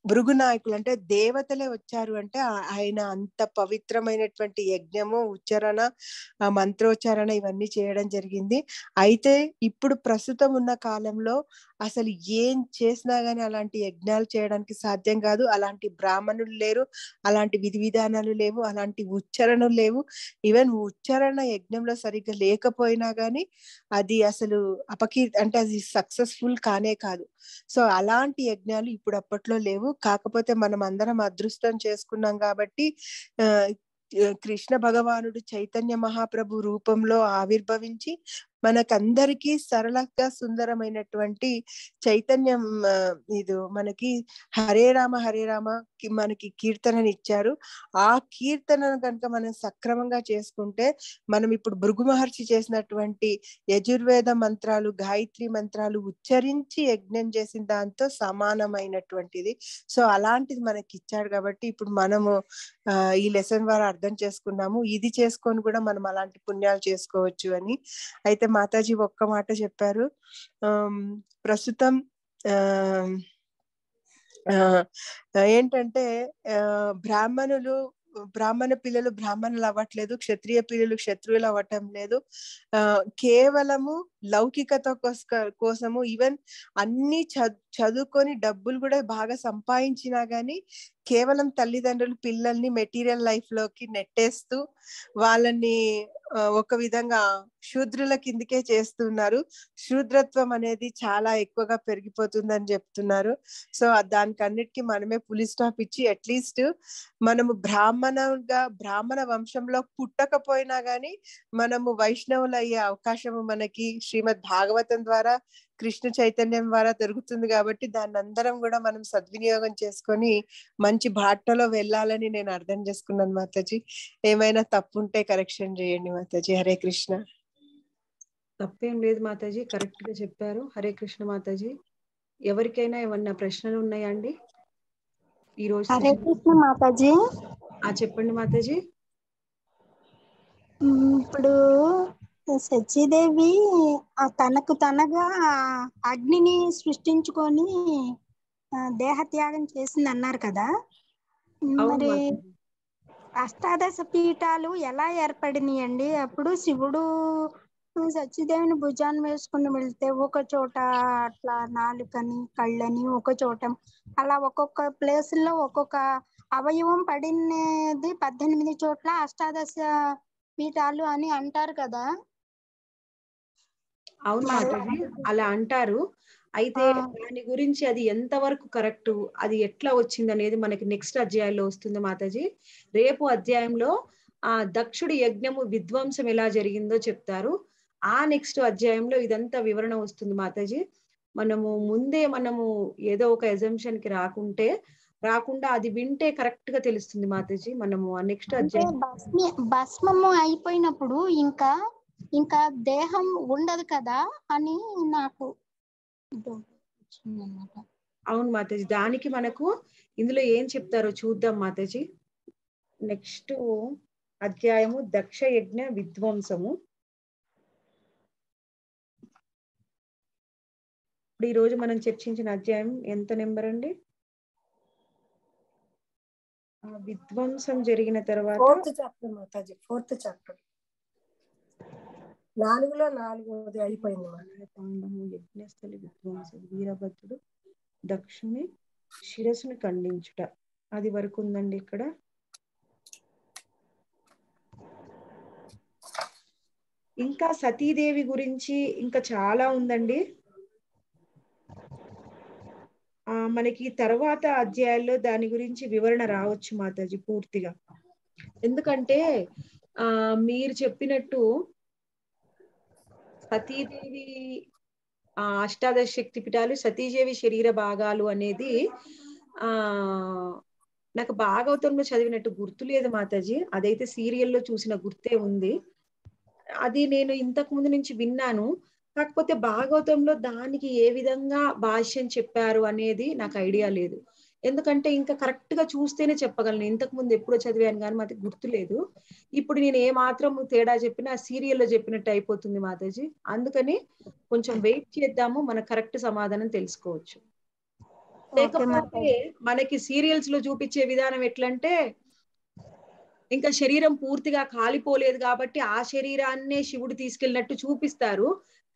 భృగు నాయకులు అంటే దేవతలే వచ్చారు అంటే ఆయన అంత పవిత్రమైనటువంటి యజ్ఞము ఉచ్చారణ మంత్రోచ్చారణ ఇవన్నీ చేయడం జరిగింది అయితే ఇప్పుడు ప్రస్తుతం ఉన్న కాలంలో అసలు ఏం చేసినా గానీ అలాంటి యజ్ఞాలు చేయడానికి సాధ్యం కాదు అలాంటి బ్రాహ్మణులు లేరు అలాంటి విధి విధానాలు లేవు అలాంటి ఉచ్చరణలు లేవు ఈవెన్ ఉచ్చారణ యజ్ఞంలో సరిగ్గా లేకపోయినా గానీ అది అసలు అపకీ అంటే అది సక్సెస్ఫుల్ కానే కాదు సో అలాంటి యజ్ఞాలు ఇప్పుడు అప్పట్లో లేవు కాకపోతే మనం అందరం అదృష్టం చేసుకున్నాం కాబట్టి కృష్ణ భగవానుడు చైతన్య మహాప్రభు రూపంలో ఆవిర్భవించి మనకందరికీ సరళంగా సుందరమైనటువంటి చైతన్యం ఇది మనకి హరే రామ హరే రామ మనకి కీర్తనని ఇచ్చారు ఆ కీర్తనను కనుక మనం సక్రమంగా చేసుకుంటే మనం ఇప్పుడు భృగు మహర్షి చేసినటువంటి యజుర్వేద మంత్రాలు గాయత్రి మంత్రాలు ఉచ్చరించి యజ్ఞం చేసిన దాంతో సమానమైనటువంటిది సో అలాంటిది మనకి ఇచ్చాడు కాబట్టి ఇప్పుడు మనము ఈ లెసన్ ద్వారా అర్థం చేసుకున్నాము ఇది చేసుకొని కూడా మనం అలాంటి పుణ్యాలు చేసుకోవచ్చు అని అయితే మాతాజీ ఒక్క మాట చెప్పారు ప్రస్తుతం ఏంటంటే బ్రాహ్మణులు బ్రాహ్మణ పిల్లలు బ్రాహ్మణులు అవ్వట్లేదు క్షత్రియ పిల్లలు క్షత్రువులు అవ్వటం లేదు కేవలము లౌకికత కోసము ఈవెన్ అన్ని చదువు చదువుకొని డబ్బులు కూడా బాగా సంపాదించినా గానీ కేవలం తల్లిదండ్రులు పిల్లల్ని మెటీరియల్ లైఫ్ లోకి నెట్టేస్తూ వాళ్ళని ఒక విధంగా శూద్రుల కిందికే చేస్తున్నారు శూద్రత్వం అనేది చాలా ఎక్కువగా పెరిగిపోతుందని చెప్తున్నారు సో దానికన్నిటికి మనమే పులి స్టాప్ ఇచ్చి అట్లీస్ట్ మనము బ్రాహ్మణంగా బ్రాహ్మణ వంశంలో పుట్టకపోయినా కానీ మనము వైష్ణవులు అయ్యే అవకాశం మనకి శ్రీమద్ భాగవతం ద్వారా కృష్ణ చైతన్యం ద్వారా దొరుకుతుంది కాబట్టి దాన్ని అందరం కూడా మనం సద్వినియోగం చేసుకొని మంచి బాటలో వెళ్ళాలని నేను అర్థం చేసుకున్నాను మాతాజీ ఏమైనా తప్పు ఉంటే కరెక్షన్ చేయండి మాతాజీ హరే కృష్ణ తప్పేం లేదు మాతాజీ కరెక్ట్ గా చెప్పారు హరే కృష్ణ మాతాజీ ఎవరికైనా ఏమన్నా ప్రశ్నలు ఉన్నాయా అండి ఈ రోజు హరే కృష్ణ మాతాజీ ఆ చెప్పండి మాతాజీ ఇప్పుడు శచీదేవి తనకు తనగా అగ్నిని సృష్టించుకొని దేహ త్యాగం చేసింది అన్నారు కదా మరి అష్టాదశ పీఠాలు ఎలా ఏర్పడినాయండి అప్పుడు శివుడు సత్యదేవిని భుజాన్ని వేసుకుని వెళ్తే ఒక చోట అట్లా నాలుకని కళ్ళని ఒక చోట అలా ఒక్కొక్క ప్లేస్ లో ఒక్కొక్క అవయవం పడినది పద్దెనిమిది చోట్ల అష్టాదశ పీఠాలు అని అంటారు కదా అవును మాతాజీ అలా అంటారు అయితే దాని గురించి అది ఎంత వరకు కరెక్ట్ అది ఎట్లా వచ్చింది అనేది మనకి నెక్స్ట్ అధ్యాయంలో వస్తుంది మాతాజీ రేపు అధ్యాయంలో ఆ దక్షుడి యజ్ఞము విధ్వంసం ఎలా జరిగిందో చెప్తారు ఆ నెక్స్ట్ అధ్యాయంలో ఇదంతా వివరణ వస్తుంది మాతాజీ మనము ముందే మనము ఏదో ఒక ఎగ్జంషన్ కి రాకుంటే రాకుండా అది వింటే కరెక్ట్ గా తెలుస్తుంది మాతాజీ మనము నెక్స్ట్ అధ్యాయం భస్మము అయిపోయినప్పుడు ఇంకా ఇంకా దేహం ఉండదు కదా అని నాకు అవును మాతాజీ దానికి మనకు ఇందులో ఏం చెప్తారో చూద్దాం మాతాజీ నెక్స్ట్ అధ్యాయము దక్ష యజ్ఞ విధ్వంసము ఇప్పుడు ఈరోజు మనం చర్చించిన అధ్యాయం ఎంత నెంబర్ అండి విధ్వంసం జరిగిన తర్వాత fourth chapter Mataji fourth chapter నాలుగులో నాలుగోది అయిపోయింది తాండము యజ్ఞస్థలి విద్వాంసుడు వీరభద్రుడు దక్షుని శిరస్సును ఖండించుట అది వరకు ఉందండి ఇక్కడ ఇంకా సతీదేవి గురించి ఇంకా చాలా ఉందండి ఆ మనకి తర్వాత అధ్యాయాల్లో దాని గురించి వివరణ రావచ్చు మాతాజీ పూర్తిగా ఎందుకంటే ఆ మీరు చెప్పినట్టు సతీదేవి ఆ అష్టాదశ శక్తి పీఠాలు సతీదేవి శరీర భాగాలు అనేది ఆ నాకు భాగవతంలో చదివినట్టు గుర్తు లేదు మాతాజీ అదైతే సీరియల్లో చూసిన గుర్తే ఉంది అది నేను ఇంతకు ముందు నుంచి విన్నాను కాకపోతే భాగవతంలో దానికి ఏ విధంగా భాష్యం చెప్పారు అనేది నాకు ఐడియా లేదు ఎందుకంటే ఇంకా కరెక్ట్ గా చూస్తేనే చెప్పగలను ఇంతకు ముందు ఎప్పుడో చదివాను కానీ మాది గుర్తులేదు ఇప్పుడు నేను ఏ మాత్రం తేడా చెప్పినా సీరియల్లో చెప్పినట్టు అయిపోతుంది మాతాజీ అందుకని కొంచెం వెయిట్ చేద్దాము మన కరెక్ట్ సమాధానం తెలుసుకోవచ్చు లేకపోతే మనకి సీరియల్స్ లో చూపించే విధానం ఎట్లంటే ఇంకా శరీరం పూర్తిగా కాలిపోలేదు కాబట్టి ఆ శరీరాన్నే శివుడు తీసుకెళ్ళినట్టు చూపిస్తారు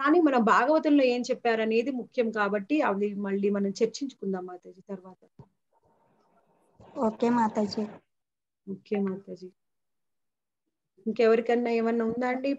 కానీ మన భాగవతంలో ఏం చెప్పారనేది ముఖ్యం కాబట్టి అవి మళ్ళీ మనం చర్చించుకుందాం మాతాజీ తర్వాత ఓకే మాతాజీ ఓకే మాతాజీ ఇంకెవరికన్నా ఏమన్నా ఉందా అండి